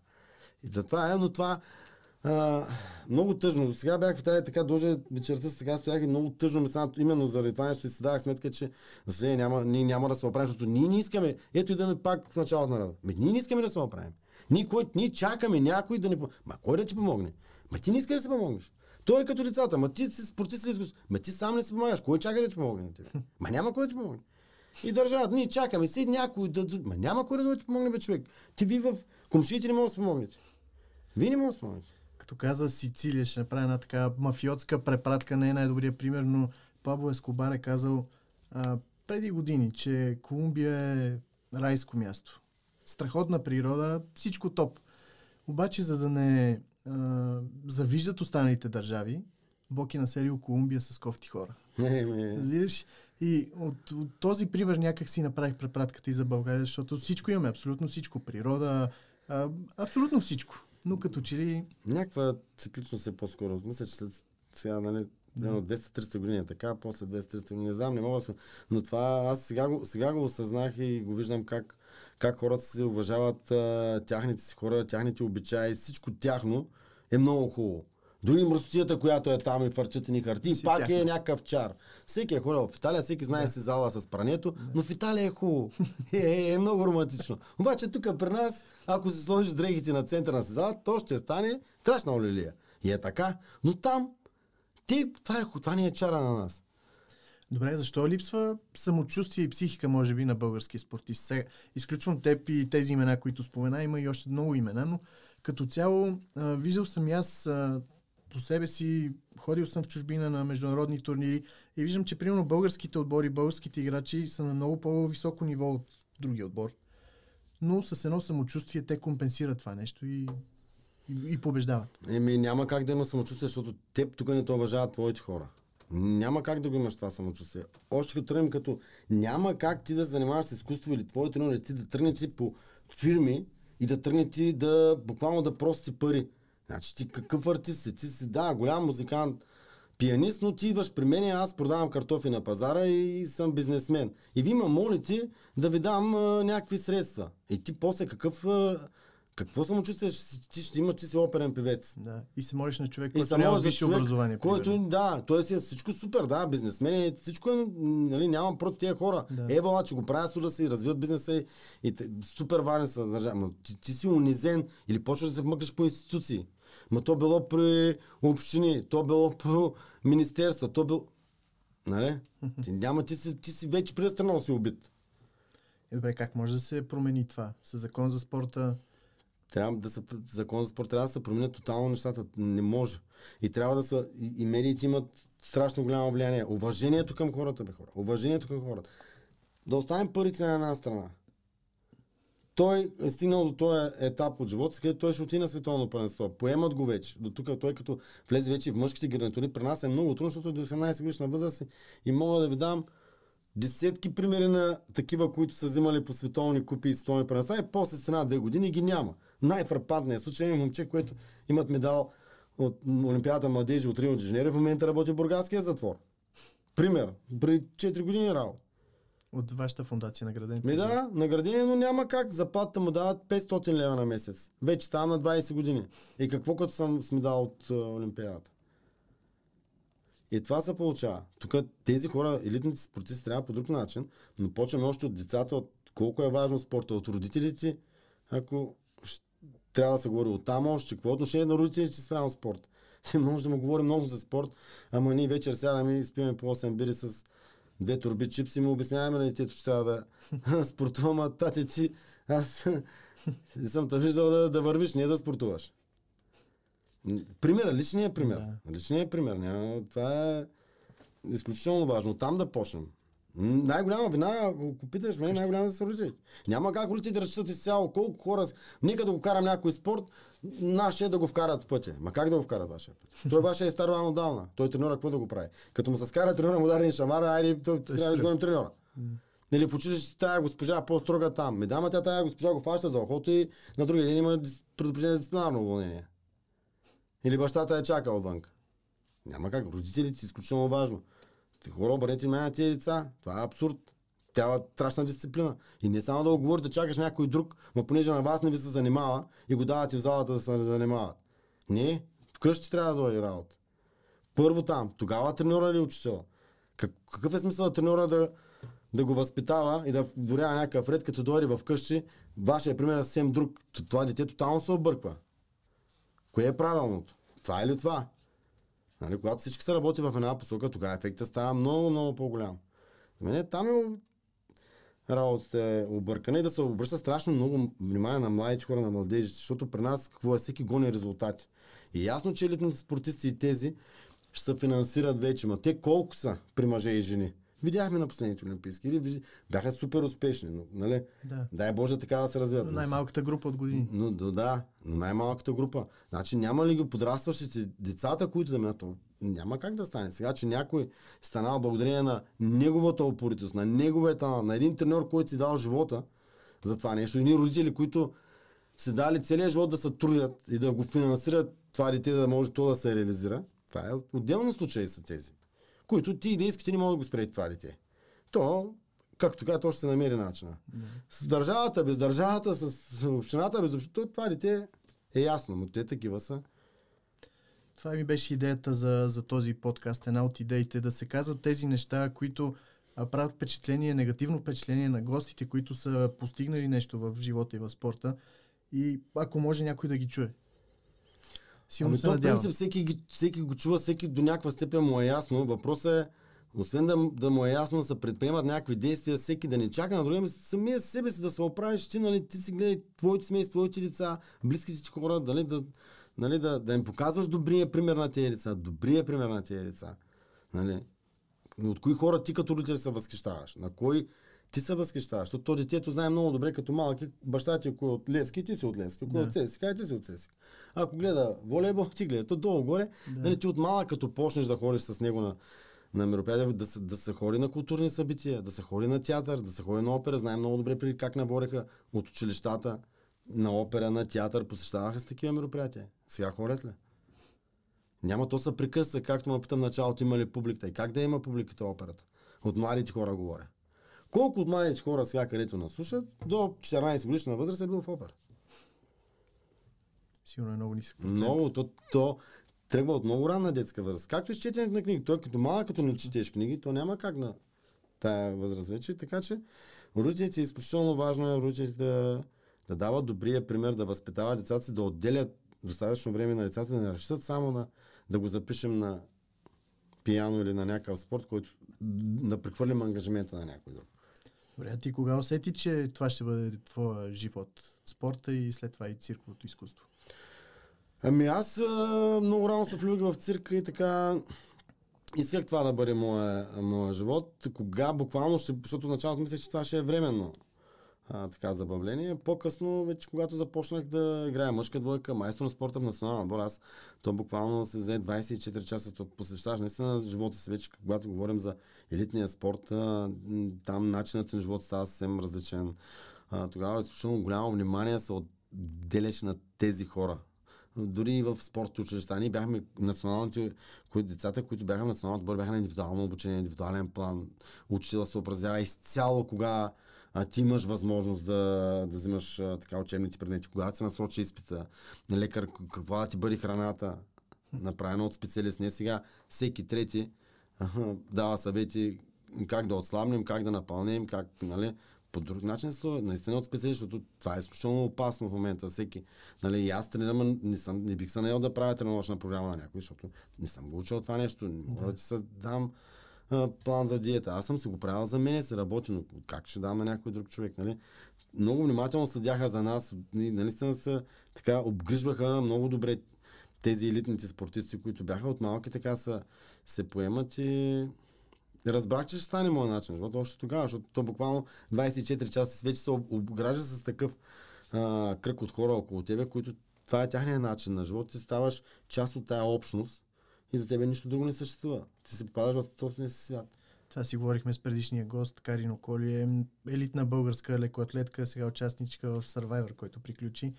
B: И затова е, но това а, много тъжно. сега бях в тази така, дължа вечерта сега стоях и много тъжно ми стана именно заради това нещо и си давах сметка, че за ние няма, ние няма да се оправим, защото ние не искаме. Ето и идваме пак в началото на рада. ние не искаме да се оправим. Ние, кой, ние чакаме някой да ни помогне. Ма кой да ти помогне? Ма ти не искаш да се помогнеш. Той е като децата, ма ти си спортист ли Ма ти сам не си помагаш. Кой чака да ти помогне Ма няма кой да ти помогне. И държават, ние чакаме си някой да... Ма няма кой да ти помогне, бе, човек. Ти ви в комшиите не може да помогнете. Вие не може да помогнете. Като
A: каза Сицилия, ще направя една така мафиотска препратка, не е най-добрия пример, но Пабло Ескобар е казал а, преди години, че Колумбия е райско място. Страхотна природа, всичко топ. Обаче, за да не а, завиждат останалите държави, Бог е населил Колумбия с кофти хора. Не, не. Разбираш? И от, от този пример някак си направих препратката и за България, защото всичко имаме, абсолютно всичко. Природа, а, абсолютно всичко но като че ли...
B: Някаква цикличност е по-скоро. Мисля, че след сега, нали, да. 200-300 години е така, после 200-300 години, не знам, не мога да Но това аз сега го, сега го осъзнах и го виждам как, как хората се уважават а, тяхните си хора, тяхните обичаи, всичко тяхно е много хубаво. Дори мръсотията, която е там и фарчета ни харти, пак тяхна. е някакъв чар. Всеки е хора в Италия, всеки знае да. си зала с прането, да. но в Италия е хубаво. [LAUGHS] е, е, е много романтично. Обаче тук при нас ако се сложиш дрехите на центъра на сезона, то ще стане страшна олилия. И е така. Но там, ти, това, е, това ни е чара на нас.
A: Добре, защо липсва самочувствие и психика, може би, на български спортист? Сега, изключвам теб и тези имена, които спомена. Има и още много имена, но като цяло а, виждал съм и аз а, по себе си, ходил съм в чужбина на международни турнири и виждам, че примерно българските отбори, българските играчи са на много по-високо ниво от другия отбор но с едно самочувствие те компенсират това нещо и, и, и побеждават.
B: Еми, няма как да има самочувствие, защото теб тук не те уважават твоите хора. Няма как да го имаш това самочувствие. Още като тръгнем като няма как ти да занимаваш с изкуство или твоето тренер, ти да тръгнете по фирми и да тръгнете да буквално да прости пари. Значи ти какъв артист си? Ти си, да, голям музикант, пианист, но ти идваш при мен, аз продавам картофи на пазара и съм бизнесмен. И ви ме молите да ви дам а, някакви средства. И ти после какъв... А, какво самочувствие ти ще имаш, че си оперен певец? Да. И се молиш на човек, който няма висше образование. Който, примерно. да, той си е всичко супер, да, бизнесмен. Е, всичко е, нали, нямам против тези хора. Да. Ева, че го правят с се и развиват бизнеса и, и супер важен са държава. Ти, ти, си унизен или почваш да се мъкаш по институции. Ма то било при общини, то било при министерства, то било... Нали? Ти, няма, ти си, ти си вече престранал си убит. Е, добре, как може да се промени това?
A: С закон за спорта?
B: Трябва да се, закон за спорта трябва да се променят тотално нещата. Не може. И трябва да са... И, и медиите имат страшно голямо влияние. Уважението към хората, бе хора. Уважението към хората. Да оставим парите на една страна той е стигнал до този етап от живота, където той ще отиде на световно първенство. Поемат го вече. До тук той като влезе вече в мъжките гарнитури, при нас е много трудно, защото до 18 годишна възраст е. и мога да ви дам десетки примери на такива, които са взимали по световни купи и световни първенства и е, после с една-две години ги няма. Най-фрапантният случай е момче, което имат медал от Олимпиадата младежи от Рио Дженери, в момента работи в Бургаския затвор. Пример. При 4 години е работа.
A: От вашата фундация наградени. Ми да,
B: наградени, но няма как. Заплатата му дават 500 лева на месец. Вече ставам на 20 години. И какво като съм сме дал от е, Олимпиадата? И това се получава. Тук тези хора, елитните спортисти, трябва по друг начин, но почваме още от децата, от колко е важно спорта, от родителите, ако трябва да се говори от там още, какво е отношение на родителите спрямо спорт. [LAUGHS] Може да му говорим много за спорт, ама ние вечер сядаме и спиме по 8 бири с две турби чипси, му обясняваме на нали, детето, че трябва да [LAUGHS] спортувам, а тати ти, аз [LAUGHS] не съм те виждал да, да вървиш, не да спортуваш. Примера, личният пример. Да. Личният пример. Няма, това е изключително важно. Там да почнем. Най-голяма вина, ако питаш мен, нали, най-голяма да са родителите. Няма как родителите да разчитат изцяло колко хора. Нека да го карам някой спорт, нашия да го вкарат в пътя. Ма как да го вкарат вашия път? Той вашия е стар рано давна. Той треньора какво да го прави? Като му се скара треньора, му дари шамара, айде, той трябва да изгоним треньора. Или нали, в училище тая госпожа е по-строга там. Ми тя тая госпожа го фаща за охото и на другия ден има предупреждение за дисциплинарно уволнение. Или бащата е чакал отвън. Няма как. Родителите е изключително важно. Хора, обърнете мен на тези деца. Това е абсурд. Трябва е страшна дисциплина. И не само да го говорите, чакаш някой друг, но понеже на вас не ви се занимава и го давате в залата да се занимават. Не, вкъщи трябва да дойде работа. Първо там. Тогава треньора или е учител. какъв е смисъл треньора да, да го възпитава и да дворява някакъв ред, като дойде вкъщи, къщи, вашия пример е съвсем друг. Това дете тотално се обърква. Кое е правилното? Това или това? Нали, когато всички се работи в една посока, тогава ефектът става много, много по-голям. За мен е, там е работата е объркана и да се обръща страшно много внимание на младите хора, на младежите, защото при нас какво е всеки гони резултати. И ясно, че елитните спортисти и тези ще се финансират вече, но те колко са при мъже и жени? видяхме на последните Олимпийски игри, бяха супер успешни. Но, нали? да. Дай Боже така да се развиват. Най-малката група от години. Но, но да, но най-малката група. Значи няма ли ги подрастващите децата, които да мятат? Няма как да стане. Сега, че някой станал благодарение на неговата опоритост, на неговата, на един тренер, който си дал живота за това нещо. Едни родители, които се дали целия живот да се трудят и да го финансират това дете, да може то да се реализира. Това е отделно случай са тези които ти и да искате не могат да го спрете това дете. То, както така, то ще се намери начина. С държавата, без държавата, с общината, без общината, това дете е ясно, но те такива са.
A: Това ми беше идеята за, за този подкаст, една от идеите, да се казват тези неща, които правят впечатление, негативно впечатление на гостите, които са постигнали нещо в живота и в спорта. И ако може някой да ги чуе ами се то, надявам. принцип,
B: всеки, всеки го чува, всеки до някаква степен му е ясно. Въпросът е, освен да, да му е ясно да се предприемат някакви действия, всеки да не чака на другия, ами самия себе си да се оправиш, ти, нали, ти си гледай твоето смес, твоите деца, близките ти хора, дали, да, нали, да, да им показваш добрия пример на тези деца, добрия пример на тези деца. Нали? От кои хора ти като родител се възхищаваш? На кой ти се възхищаваш, защото то детето знае много добре като малък, е, баща ти ако е от Левски, ти си от Левски, ако е да. от ЦСКА, ти си от ЦСКА. Ако гледа волейбол, ти гледа, то долу-горе, да. нали, ти от малък като почнеш да ходиш с него на, на мероприятия, да се, да се ходи на културни събития, да се ходи на театър, да се ходи на опера, знаем много добре при как набореха от училищата на опера, на театър, посещаваха с такива мероприятия. Сега хорят ли? Няма, то са прекъсва, както ме питам началото, има ли публиката и как да има публиката операта. От младите хора говоря. Колко от младите хора сега, където нас слушат, до 14 годишна възраст е бил в опера? Сигурно е много нисък процент. Много, то, то тръгва от много ранна детска възраст. Както и четенето на книги. Той като малък, като не четеш книги, то няма как на тая възраст вече. Така че родителите е изключително важно е родителите да, да дават добрия пример, да възпитават децата си, да отделят достатъчно време на децата, да не решат само на да го запишем на пияно или на някакъв спорт, който да прехвърлим ангажимента на някой друг.
A: Добре, а ти кога усети, че това ще бъде твоя живот? Спорта и след това и цирковото изкуство?
B: Ами аз а, много рано се влюбих в цирка и така исках това да бъде моят живот. Кога буквално ще, защото началото мисля, че това ще е временно а, така забавление. По-късно, вече когато започнах да играя мъжка двойка, майстор на спорта в национална отбор, аз то буквално се взе 24 часа, то посвещаваш наистина живота си вече, когато говорим за елитния спорт, а, там начинът на живота става съвсем различен. А, тогава изключително голямо внимание се отделяше на тези хора, дори и в спортните училища. Ние бяхме националните, които, децата, които бяха в националния отбор, бяха на индивидуално обучение, индивидуален план. Учителът се образява изцяло кога а, ти имаш възможност да, да взимаш а, така учебните предмети, Кога се насрочи изпита, на лекар, каква да ти бъде храната, направена от специалист. Не сега, всеки трети а, дава съвети как да отслабнем, как да напълнем, как, нали, по друг начин са наистина от специалист, защото това е изключително опасно в момента. Всеки, нали, и аз тренирам, не, съм, не бих се наел да правя тренировъчна програма на някой, защото не съм го учил това нещо, не мога да, да ти се дам а, план за диета. Аз съм си го правил за мен, се работи, но как ще даме някой друг човек, нали? Много внимателно следяха за нас, наистина се така обгрижваха много добре тези елитните спортисти, които бяха от малки, така са, се поемат и разбрах, че ще стане моят начин живот, още тогава, защото то буквално 24 часа вече се обгражда с такъв а, кръг от хора около тебе, които това е тяхният начин на живот. и ставаш част от тая общност и за тебе нищо друго не съществува. Ти се попадаш в собствения си свят.
A: Това си говорихме с предишния гост, Карино Коли е елитна българска лекоатлетка, сега участничка в Survivor, който приключи.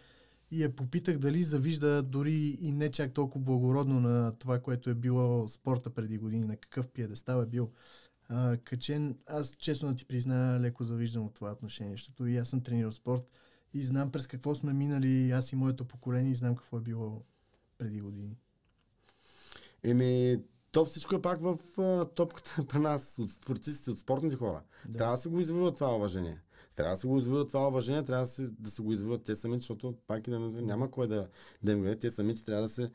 A: И я попитах дали завижда дори и не чак толкова благородно на това, което е било спорта преди години, на какъв пиедестал е бил а, качен. Аз честно да ти призна, леко завиждам от това отношение, защото и аз съм тренирал спорт и знам през какво сме минали аз и моето поколение и знам какво е било
B: преди години. Еми, то всичко е пак в а, топката при [LAUGHS] нас, от спортистите, от спортните хора. Да. Трябва да се го извиват това уважение. Трябва да се го извиват това уважение, трябва да се, да се го извиват те самите, защото пак и да, няма кой да, да им гледа. Те самите трябва да се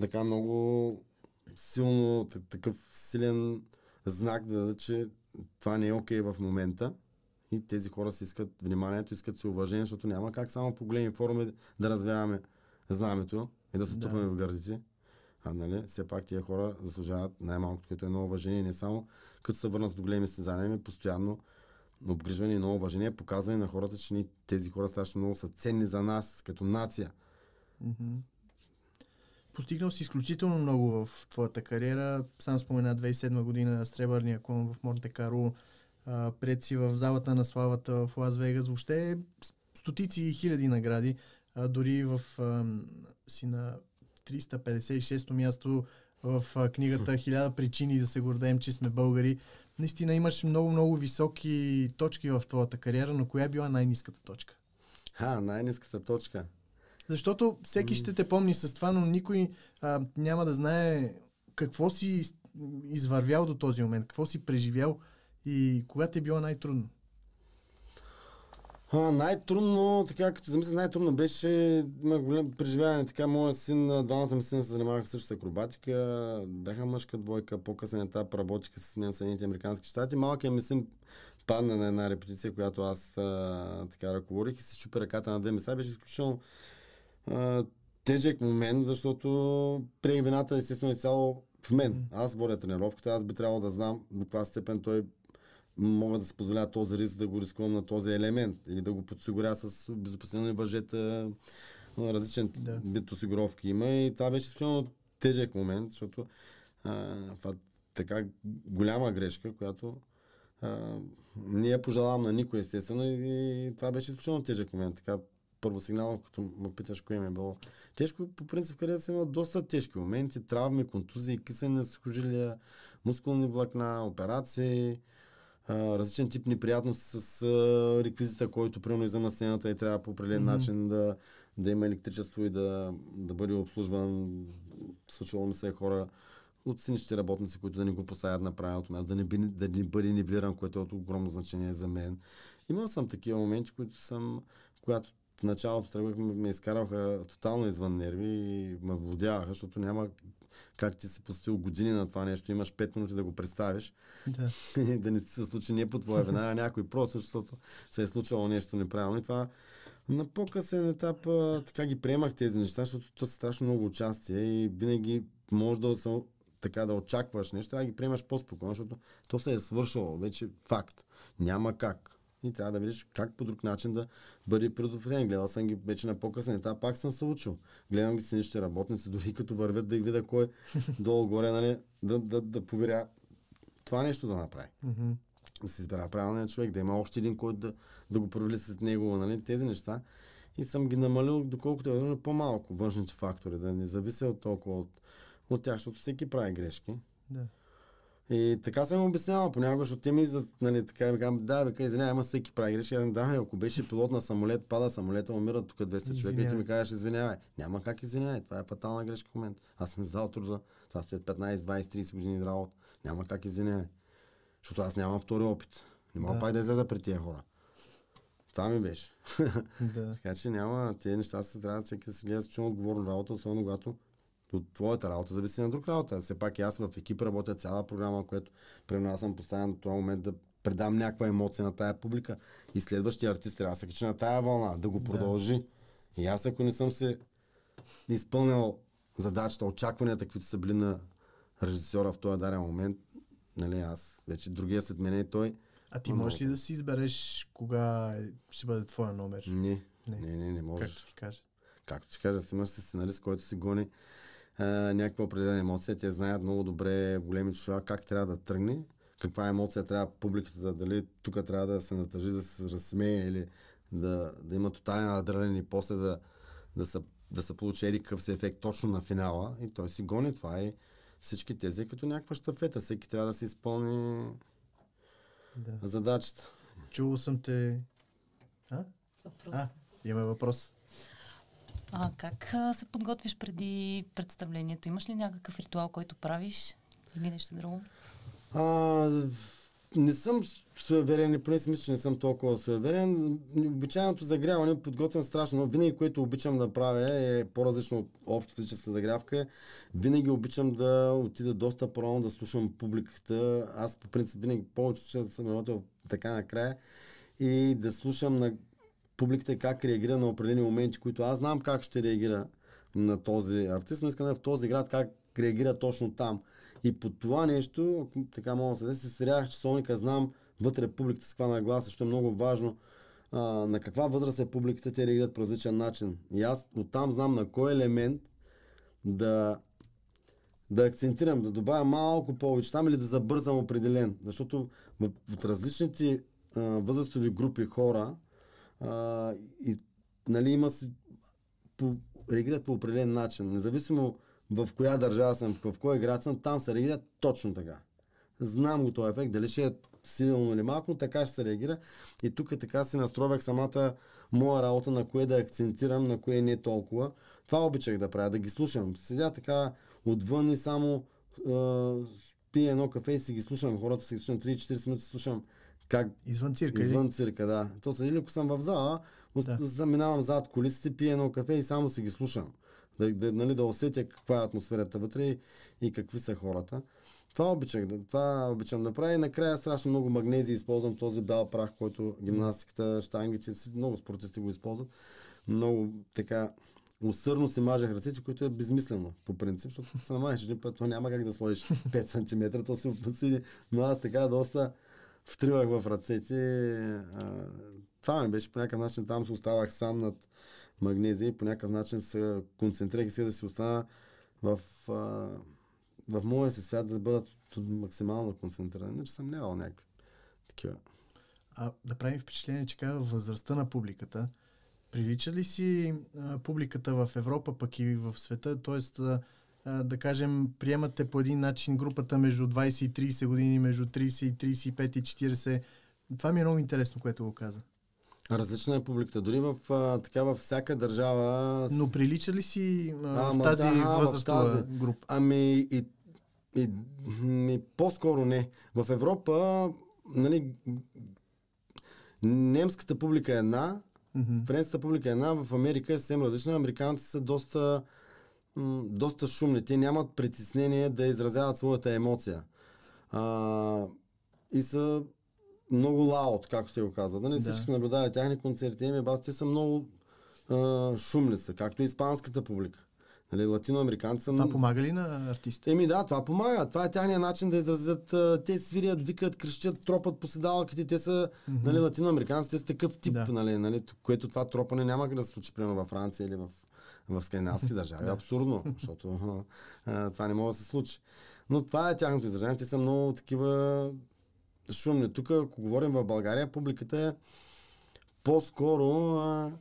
B: така много силно, такъв силен знак да даде, че това не е окей okay в момента. И тези хора си искат вниманието, искат си уважение, защото няма как само по големи форуми да развяваме знамето и да се да. тупаме в гърдите. А нали, все пак тия хора заслужават най-малкото, което е едно уважение, не само като се върнат от големи състезания, ами постоянно обгрижване и ново уважение, показване на хората, че ни, тези хора страшно много са ценни за нас като нация.
A: Mm-hmm. Постигнал си изключително много в твоята кариера. Сам спомена 2007 година Сребърния клон в монте Каро, пред си в залата на славата в Лас-Вегас. Въобще стотици и хиляди награди. А, дори в а, си на 356-то място в книгата Хиляда причини да се гордеем, че сме българи». Наистина имаш много-много високи точки в твоята кариера, но коя е била най-низката точка? А,
B: най-низката точка.
A: Защото всеки ще те помни с това, но никой а, няма да знае какво си извървял до този момент, какво си преживял и кога ти е било най-трудно.
B: А, най-трудно, така като замисля, най-трудно беше, има голям преживяване, така моя син, двамата ми сина се занимаваха също с акробатика, бяха мъжка двойка, по-късен етап работиха с мен в Съединените Американски щати. Малкият ми син падна на една репетиция, която аз а, така ръководих и се чупи ръката на две места. Беше изключително тежък момент, защото приех вината естествено изцяло в мен. Аз водя тренировката, аз би трябвало да знам до каква степен той Мога да се позволя този риск да го рискувам на този елемент или да го подсигуря с безопасни въжета, различен да. вид осигуровки има и това беше изключително тежък момент, защото а, това е така голяма грешка, която а, не я пожелавам на никой, естествено, и, и това беше изключително тежък момент. Така, първо сигнал, като ме питаш кое ми е било тежко, по принцип където съм е имал доста тежки моменти, травми, контузии, кисане на сухожилия, мускулни влакна, операции, а, различен тип неприятности с а, реквизита, който примерно и на сцената и трябва по определен mm-hmm. начин да, да има електричество и да, да бъде обслужван. Случвало ми се е хора от синищите работници, които да не го поставят на правилното място, да не, би, да не бъде нивелиран, което е от огромно значение за мен. Имал съм такива моменти, които съм, когато в началото тръгвах, ме изкараха тотално извън нерви и ме владяваха, защото няма как ти си посетил години на това нещо, имаш 5 минути да го представиш. Да. [LAUGHS] да не се случи не по твоя вина, а някой просто, защото се е случило нещо неправилно. И това на по-късен етап така ги приемах тези неща, защото то са страшно много участие и винаги може да съм така да очакваш нещо, а ги приемаш по-спокойно, защото то се е свършило вече факт. Няма как. И трябва да видиш как по друг начин да бъде предотвратен. Гледал съм ги вече на по-късен етап, пак съм се учил. Гледам ги синищите работници, дори като вървят да ги видя кой е [LAUGHS] долу-горе, нали, да, да, да поверя това нещо да направи. Mm-hmm. Да се избира правилния човек, да има още един, който да, да го провели след него, нали, тези неща. И съм ги намалил доколкото е възможно по-малко външните фактори, да не завися от толкова от, от тях, защото всеки прави грешки. Да. И така съм обяснявал, понякога защото те ми за, нали, така ми казвам, да, века, извинявай, ама всеки прави грешки. Я да, ако беше пилот на самолет, пада самолета, умират тук 200 е човека и ти ми кажеш, извинявай. Няма как извинявай, това е фатална грешка в момента. Аз съм задал труда, това стоят 15, 20, 30 години работа. Няма как извинявай. Защото аз нямам втори опит. Не мога да. пак да излеза при тия хора. Това ми беше. Да. [LAUGHS] така че няма, тези неща се трябва да се гледат с отговорна работа, особено когато от твоята работа зависи на друг работа. Все пак и аз в екип работя цяла програма, което примерно аз съм поставен до този момент да предам някаква емоция на тая публика и следващия артист трябва да се качи на тая вълна, да го продължи. Да. И аз ако не съм се изпълнил задачата, очакванията, каквито са били на режисьора в този даден момент, нали, аз вече другия след мен е той. А ти можеш ли
A: да си избереш кога ще бъде твоя номер? Не,
B: не, не, не, не можеш. Както ти кажа. Както ти кажа, имаш имаш сценарист, който си гони а, някаква определена емоция. Те знаят много добре големите числа как трябва да тръгне, каква емоция трябва публиката да дали тук трябва да се натъжи, да се разсмее или да, да има тотален адрален и после да, да са, да са получи еди какъв се ефект точно на финала и той си гони това и е всички тези като някаква щафета. Всеки трябва да се изпълни да. задачата. Чувал съм те...
A: А? Въпрос. А, има въпрос. А как а, се подготвиш преди представлението? Имаш ли някакъв ритуал, който правиш? Или нещо друго?
B: А, не съм суеверен, поне си мисля, че не съм толкова суеверен. Обичайното загряване подготвям страшно. но Винаги, което обичам да правя е по-различно от общо физическа загрявка. Винаги обичам да отида доста по-рано да слушам публиката. Аз по принцип винаги повече съм работил така накрая и да слушам на публиката е как реагира на определени моменти, които аз знам как ще реагира на този артист, но искам да в този град как реагира точно там. И по това нещо, така мога да се се че часовника, знам вътре публиката с каква нагласа, защото е много важно а, на каква възраст е публиката, те реагират по различен начин. И аз оттам знам на кой елемент да, да акцентирам, да добавя малко повече там или да забързам определен. Защото от различните а, възрастови групи хора, а, и нали, има си, по, реагират по определен начин. Независимо в коя държава съм, в кой град съм, там се реагират точно така. Знам го този ефект, дали ще е силно или малко, но така ще се реагира. И тук така си настроях самата моя работа, на кое да акцентирам, на кое не е толкова. Това обичах да правя, да ги слушам. Седя така отвън и само е, пия едно кафе и си ги слушам. Хората си ги слушам 3-4 минути, слушам как? Извън цирка. Извън или? цирка, да. То са или ако съм в зала, да. заминавам зад колисите, пия едно кафе и само си ги слушам. Да, да, нали, да усетя каква е атмосферата вътре и, и какви са хората. Това обичах, да, това обичам да правя и накрая страшно много магнези, използвам този бял прах, който гимнастиката, штангите, много спортисти го използват. Много така усърдно си мажах ръцете, което е безмислено по принцип, защото се намажеш един път, то няма как да сложиш 5 [LAUGHS] см, то си, си но аз така доста втривах в ръцете. А, това ми беше по някакъв начин. Там се оставах сам над магнезия и по някакъв начин се концентрирах и сега да си остана в, а, в моя си свят да бъдат максимално концентрирани, че съм нямал някакви такива.
A: А да правим впечатление, че казва възрастта на публиката. Прилича ли си а, публиката в Европа, пък и в света? Тоест, а, да кажем, приемате по един начин групата между 20 и 30 години, между 30 и 35 и 40. Това ми е много интересно, което го каза.
B: Различна е публиката. Дори в, а, така, във всяка държава... Но прилича ли си а, а в тази да, възрастова тази... група? Ами и, и, и по-скоро не. В Европа нали, немската публика е една, mm-hmm. френската публика е една, в Америка е съвсем различна. Американците са доста... А, м- доста шумни. Те нямат притеснение да изразяват своята емоция. А, и са много лаут, както се го казва. Да не нали, да. всички наблюдали тяхни концерти, еми, бат, те са много а, шумни са, както и испанската публика. Нали, латиноамериканци са... Това помага ли на артистите? Еми да, това помага. Това е тяхният начин да изразят. Те свирят, викат, крещят, тропат по седалките. Те са, mm-hmm. нали, те са такъв тип, да. нали, нали, което това тропане няма как да се случи, примерно, във Франция или в в скандинавски държави. Да. Е. Абсурдно, защото а, това не може да се случи. Но това е тяхното изражение. Те са много такива шумни. Тук, ако говорим в България, публиката е по-скоро... А,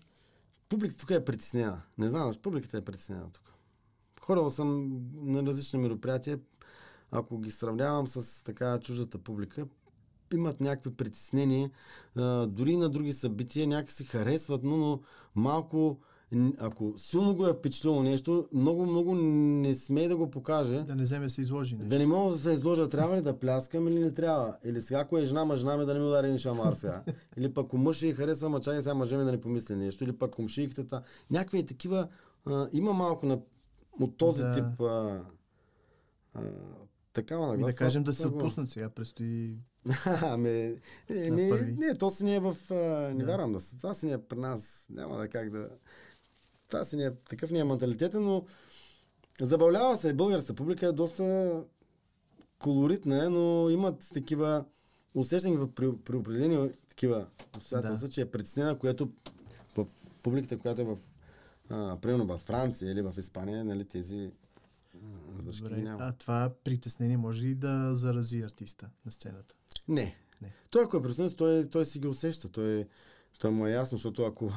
B: публиката тук е притеснена. Не знам, публиката е притеснена тук. Хорал съм на различни мероприятия. Ако ги сравнявам с така чуждата публика, имат някакви притеснения, а, дори на други събития, някакси харесват, но, но малко ако силно го е впечатлило нещо, много, много не смей да го покаже. Да
A: не вземе се изложи нещо.
B: Да не мога да се изложа, трябва ли да пляскам или не трябва. Или сега, ако е жена, мъжна ми да не ми удари ни шамар сега. Или пък ако мъж е и хареса, мъча сега мъжа ми да не помисли нещо. Или пък комшийките Някакви такива, а, има малко на, от този да. тип а, а, такава нагласа. Ами да кажем да се е отпуснат
A: сега, предстои
B: [LAUGHS] Ами, не, не, не, то си не е в... А, не да. вярвам да се. Това си не е при нас. Няма да как да това си не е, такъв не е менталитета, но забавлява се. Българската публика е доста колоритна, но имат такива усещания при, при определени такива обстоятелства, да. че е притеснена, което в публиката, която е в, а, примерно във Франция или в Испания, нали, тези значи, Добре. Няма. А
A: това притеснение може ли да зарази артиста на сцената?
B: Не. не. Той ако е притеснен, той, той си ги усеща. Той, той му е ясно, защото ако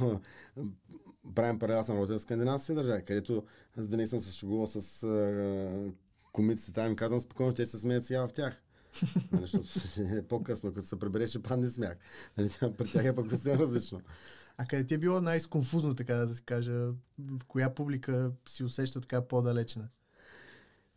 B: [LAUGHS] правим паралел, аз съм роден в скандинавските държави, където да не съм се шегувал с uh, комиците там, им казвам спокойно, те ще се смеят сега в тях. [LAUGHS] нали, защото [LAUGHS] е по-късно, като се прибереше, ще падне смях. Нали, при тях е пък съвсем различно. А къде ти е било най-сконфузно, така да
A: се кажа? Коя публика си усеща така по-далечна?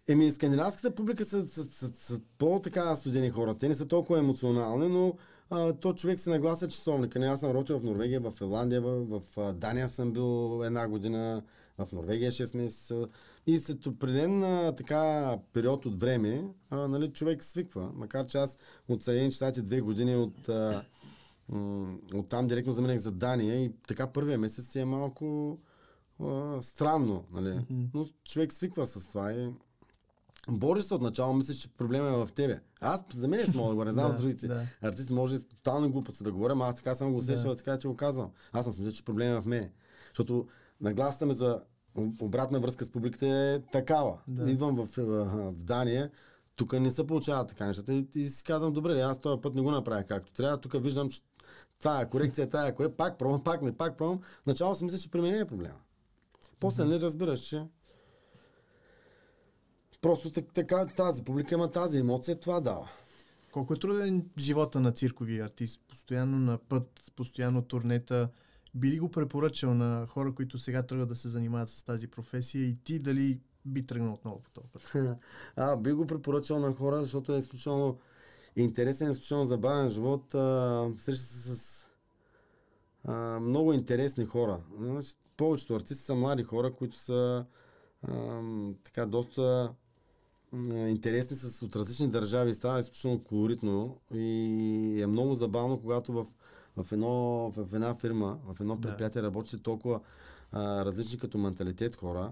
B: Еми, скандинавската публика са, са, са, са по-така студени хора. Те не са толкова емоционални, но а, то човек се наглася часовника. Не, нали, аз съм ротил в Норвегия, в Финландия, в, в Дания съм бил една година, в Норвегия 6 месеца. И след определен така период от време, а, нали, човек свиква. Макар че аз от Съединените щати две години от... А, там директно заминах за Дания и така първия месец е малко а, странно, нали? Mm-hmm. Но човек свиква с това и бориш се отначало, мислиш, че проблема е в тебе. Аз за мен е си мога да го не знам [LAUGHS] с другите. Да. Артисти може тотално глупости да говоря, аз така съм го усещал, да. така че го казвам. Аз съм смисля, че проблема е в мен. Защото нагласата ми за обратна връзка с публиката е такава. Да. Идвам в, в, в Дания, тук не се получава така нещата и, и си казвам, добре, аз този път не го направя както трябва. Тук виждам, че това е корекция, това е корекция, пак пробвам, пак не, пак пробвам. Начало си мисля, че при мен е проблема. После не разбираш, че Просто така, тази публика има тази емоция, това дава. Колко е труден живота на циркови
A: артист? Постоянно на път, постоянно турнета. Би ли го препоръчал на хора, които сега тръгват да се занимават с тази професия и ти дали би тръгнал отново по този път? [LAUGHS]
B: а, би го препоръчал на хора, защото е изключително интересен, изключително забавен живот. Среща се с а, много интересни хора. Значи, повечето артисти са млади хора, които са а, така доста интересни с, от различни държави. Става изключително колоритно и е много забавно, когато в, в, едно, в една фирма, в едно предприятие да. работят толкова а, различни като менталитет хора.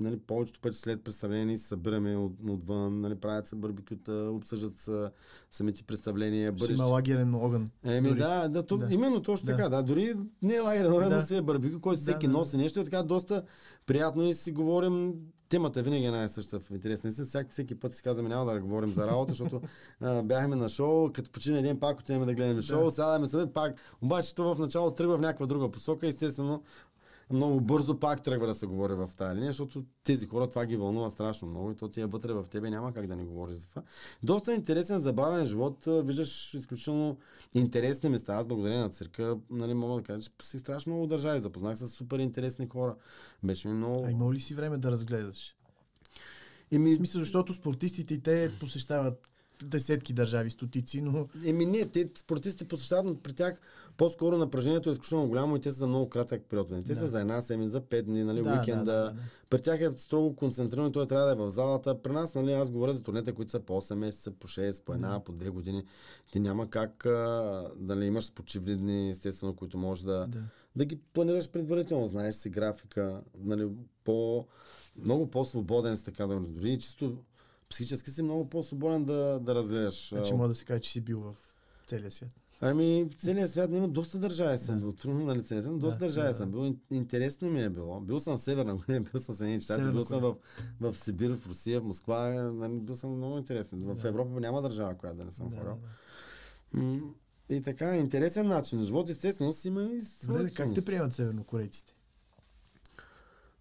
B: Нали, повечето пъти след представление ни се събираме от, отвън, нали, правят се барбекюта, обсъждат са самите представления. Ще бъдещ... има лагерен огън. Еми да, да, то, да, именно точно да. така. Да, дори
A: не е лагерен огън, да. но си
B: е барбекю, който да, всеки да, носи да. нещо. Е така доста приятно и си говорим темата е винаги е най-съща в интересна си. Всяк, всеки път си казваме, няма да говорим за работа, защото а, бяхме на шоу, като почина един пак отиваме да гледаме шоу, да. ме се пак. Обаче това в начало тръгва в някаква друга посока. Естествено, много бързо пак тръгва да се говори в тази линия, защото тези хора това ги вълнува страшно много и то ти е вътре в тебе, няма как да не говори за това. Доста интересен, забавен живот, виждаш изключително интересни места. Аз благодаря на църка, нали, мога да кажа, че си страшно много държави, запознах с супер интересни хора. Беше ми много... А имал ли си време да разгледаш? Еми... В смисъл,
A: защото спортистите и те посещават десетки държави, стотици, но...
B: Еми не, те спортистите посещават, но при тях по-скоро напрежението е изключително голямо и те са за много кратък период. Нали? Те да. са за една седмица, за пет дни, нали, да, уикенда. Да, да, да, При тях е строго концентрирано, той трябва да е в залата. При нас, нали, аз говоря за турнета, които са по 8 месеца, по 6, по 1, да. по 2 години. Ти няма как да нали, имаш почивни дни, естествено, които може да, да. да ги планираш предварително. Знаеш си графика, нали, по, много по-свободен с така да дори чисто психически си много по-свободен да, да разгледаш. Значи мога да се
A: каже, че си бил в целия свят.
B: Ами, в целия свят има доста държави съм бил. Трудно на лице, съм доста да, държави да, съм бил. Интересно ми е било. Бил съм в Северна година, [LAUGHS] бил съм в Съединените щати, бил съм в, в Сибир, в Русия, в Москва. Е, нали, бил съм много интересен. В да. Европа няма държава, която да не съм да, И така, интересен начин. Живот естествено си има и своите. Как те
A: приемат севернокорейците?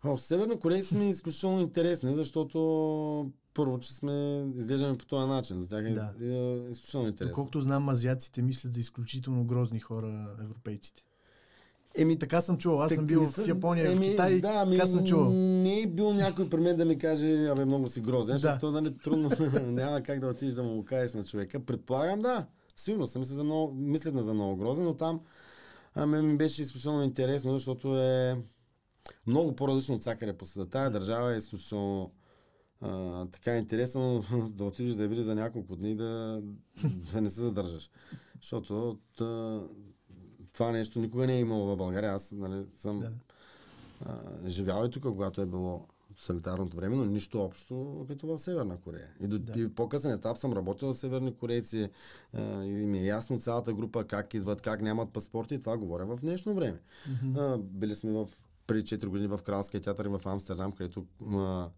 B: О, корейците ми е изключително интересни, защото първо, че сме, изглеждаме по този начин. За тях е, да. е, е изключително интересно. Доколкото
A: знам, азиаците мислят за изключително грозни хора, европейците. Еми, така съм чувал. Аз так, съм бил са, в Япония, еми, в Китай. Да, ами, така съм чувал.
B: Не е бил някой при мен да ми каже, абе, много си грозен, защото да. нали, трудно [LAUGHS] няма как да отидеш да му го кажеш на човека. Предполагам, да. Сигурно съм се за много, мислят за много грозен, но там а, ми беше изключително интересно, защото е много по-различно от всякъде по света. Тая държава е изключително а, така е интересно [LAUGHS] да отидеш да видиш за няколко дни да, да не се задържаш. Защото от, това нещо никога не е имало в България. Аз нали, съм да. а, живял и тук, когато е било солитарното време, но нищо общо като в Северна Корея. И до да. И по-късен етап съм работил с северни корейци а, и ми е ясно цялата група как идват, как нямат паспорти и това говоря в днешно време. Mm-hmm. А, били сме в преди 4 години в Кралския театър и в Амстердам, където а,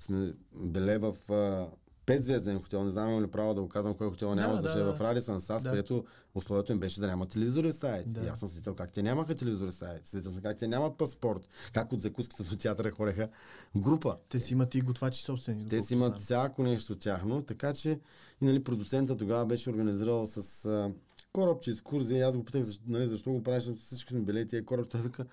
B: сме били в а, петзвезден хотел, не знам ли право да го казвам кой хотел няма, да, защото да, е в Радисан САС, да. където условието им беше да няма телевизори в стаите. Да. И аз съм светил как те нямаха телевизори в стаите, светил съм как те нямат паспорт, как от закуската до театъра хореха група. Те си имат и готвачи собствени. Те си имат всяко нещо тяхно, така че и нали, продуцента тогава беше организирал с корабче екскурзия. Аз го питах, защо, нали, защо го правиш, всички сме били тия кораб. Той вика,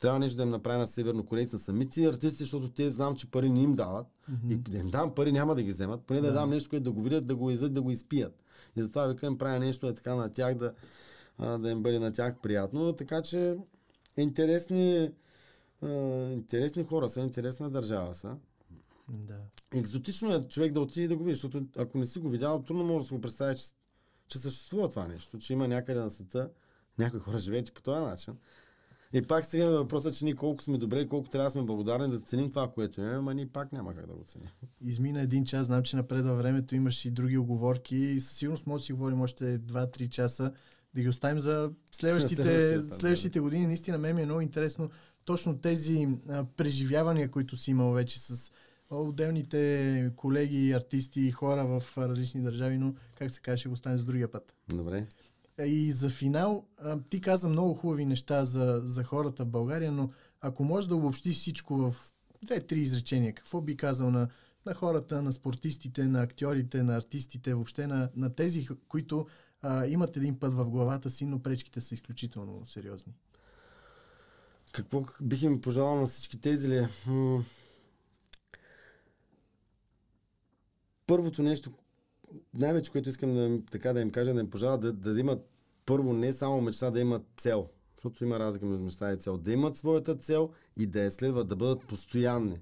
B: трябва нещо да им направя на севернокорейци, на самите артисти, защото те знам, че пари не им дават. Mm-hmm. И да им дам пари, няма да ги вземат. Поне да, да дам нещо, което да го видят, да го изят, да го изпият. И затова вика им правя нещо е така на тях, да, да им бъде на тях приятно. Така че интересни, интересни хора са, интересна държава са. Да. Екзотично е човек да отиде и да го види, защото ако не си го видял, трудно може да се го представя, че че съществува това нещо, че има някъде на света някои хора живеят и по този начин. И пак стигаме до въпроса, че ние колко сме добре и колко трябва да сме благодарни да ценим това, което имаме, ама ние пак няма как да го ценим. Измина един час,
A: знам, че напред във времето имаш и други оговорки и със сигурност може да си говорим още 2-3 часа, да ги оставим за следващите, [LAUGHS] следващите години. Наистина, мен ми е много интересно точно тези а, преживявания, които си имал вече с отделните колеги, артисти и хора в различни държави, но как се каже, ще го стане с другия път. Добре. Е, и за финал, ти каза много хубави неща за, за хората в България, но ако можеш да обобщиш всичко в две-три изречения, какво би казал на, на хората, на спортистите, на актьорите, на артистите, въобще на, на тези, които а, имат един път в главата си, но пречките са изключително сериозни? Какво бих им
B: пожелал на всички тези ли? първото нещо, най-вече, което искам да, им, така да им кажа, да им пожала, да, да имат първо не само мечта, да имат цел. Защото има разлика между мечта и цел. Да имат своята цел и да я следват, да бъдат постоянни.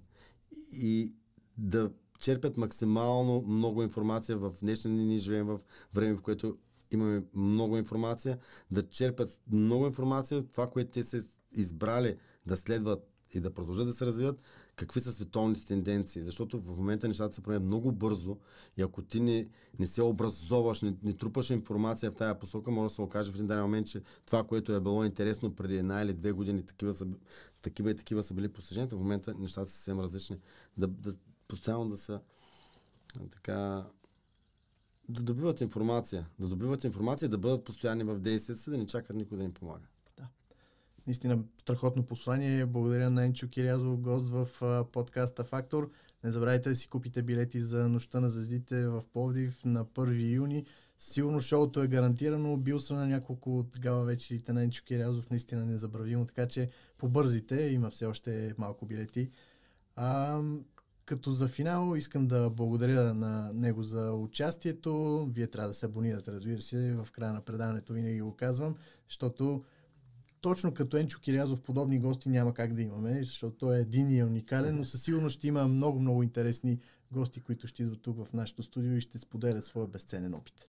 B: И да черпят максимално много информация в днешния ни, ни живеем в време, в което имаме много информация, да черпят много информация, това, което те са избрали да следват и да продължат да се развиват, какви са световните тенденции, защото в момента нещата се променят много бързо и ако ти не, не се образоваш, не, не трупаш информация в тази посока, може да се окаже в един даден момент, че това, което е било интересно преди една или две години, такива, са, такива и такива са били постиженията, в момента нещата са съвсем различни. Да, да, постоянно да са така да добиват информация, да добиват информация и да бъдат постоянни в действията си, да не чакат никой да им помага.
A: Наистина страхотно послание. Благодаря на Енчо Кирязов, гост в подкаста Фактор. Не забравяйте да си купите билети за Нощта на звездите в Пловдив на 1 юни. Сигурно шоуто е гарантирано. Бил съм на няколко от тогава вечерите на Енчо Кирязов. Наистина незабравимо, така че побързите. Има все още малко билети. А, като за финал искам да благодаря на него за участието. Вие трябва да се абонирате, разбира се, в края на предаването винаги го казвам, защото точно като Енчо Кирязов подобни гости няма как да имаме, защото той е един и е уникален, но със сигурност ще има много-много интересни гости, които ще идват тук в нашото студио и ще споделят своя безценен опит.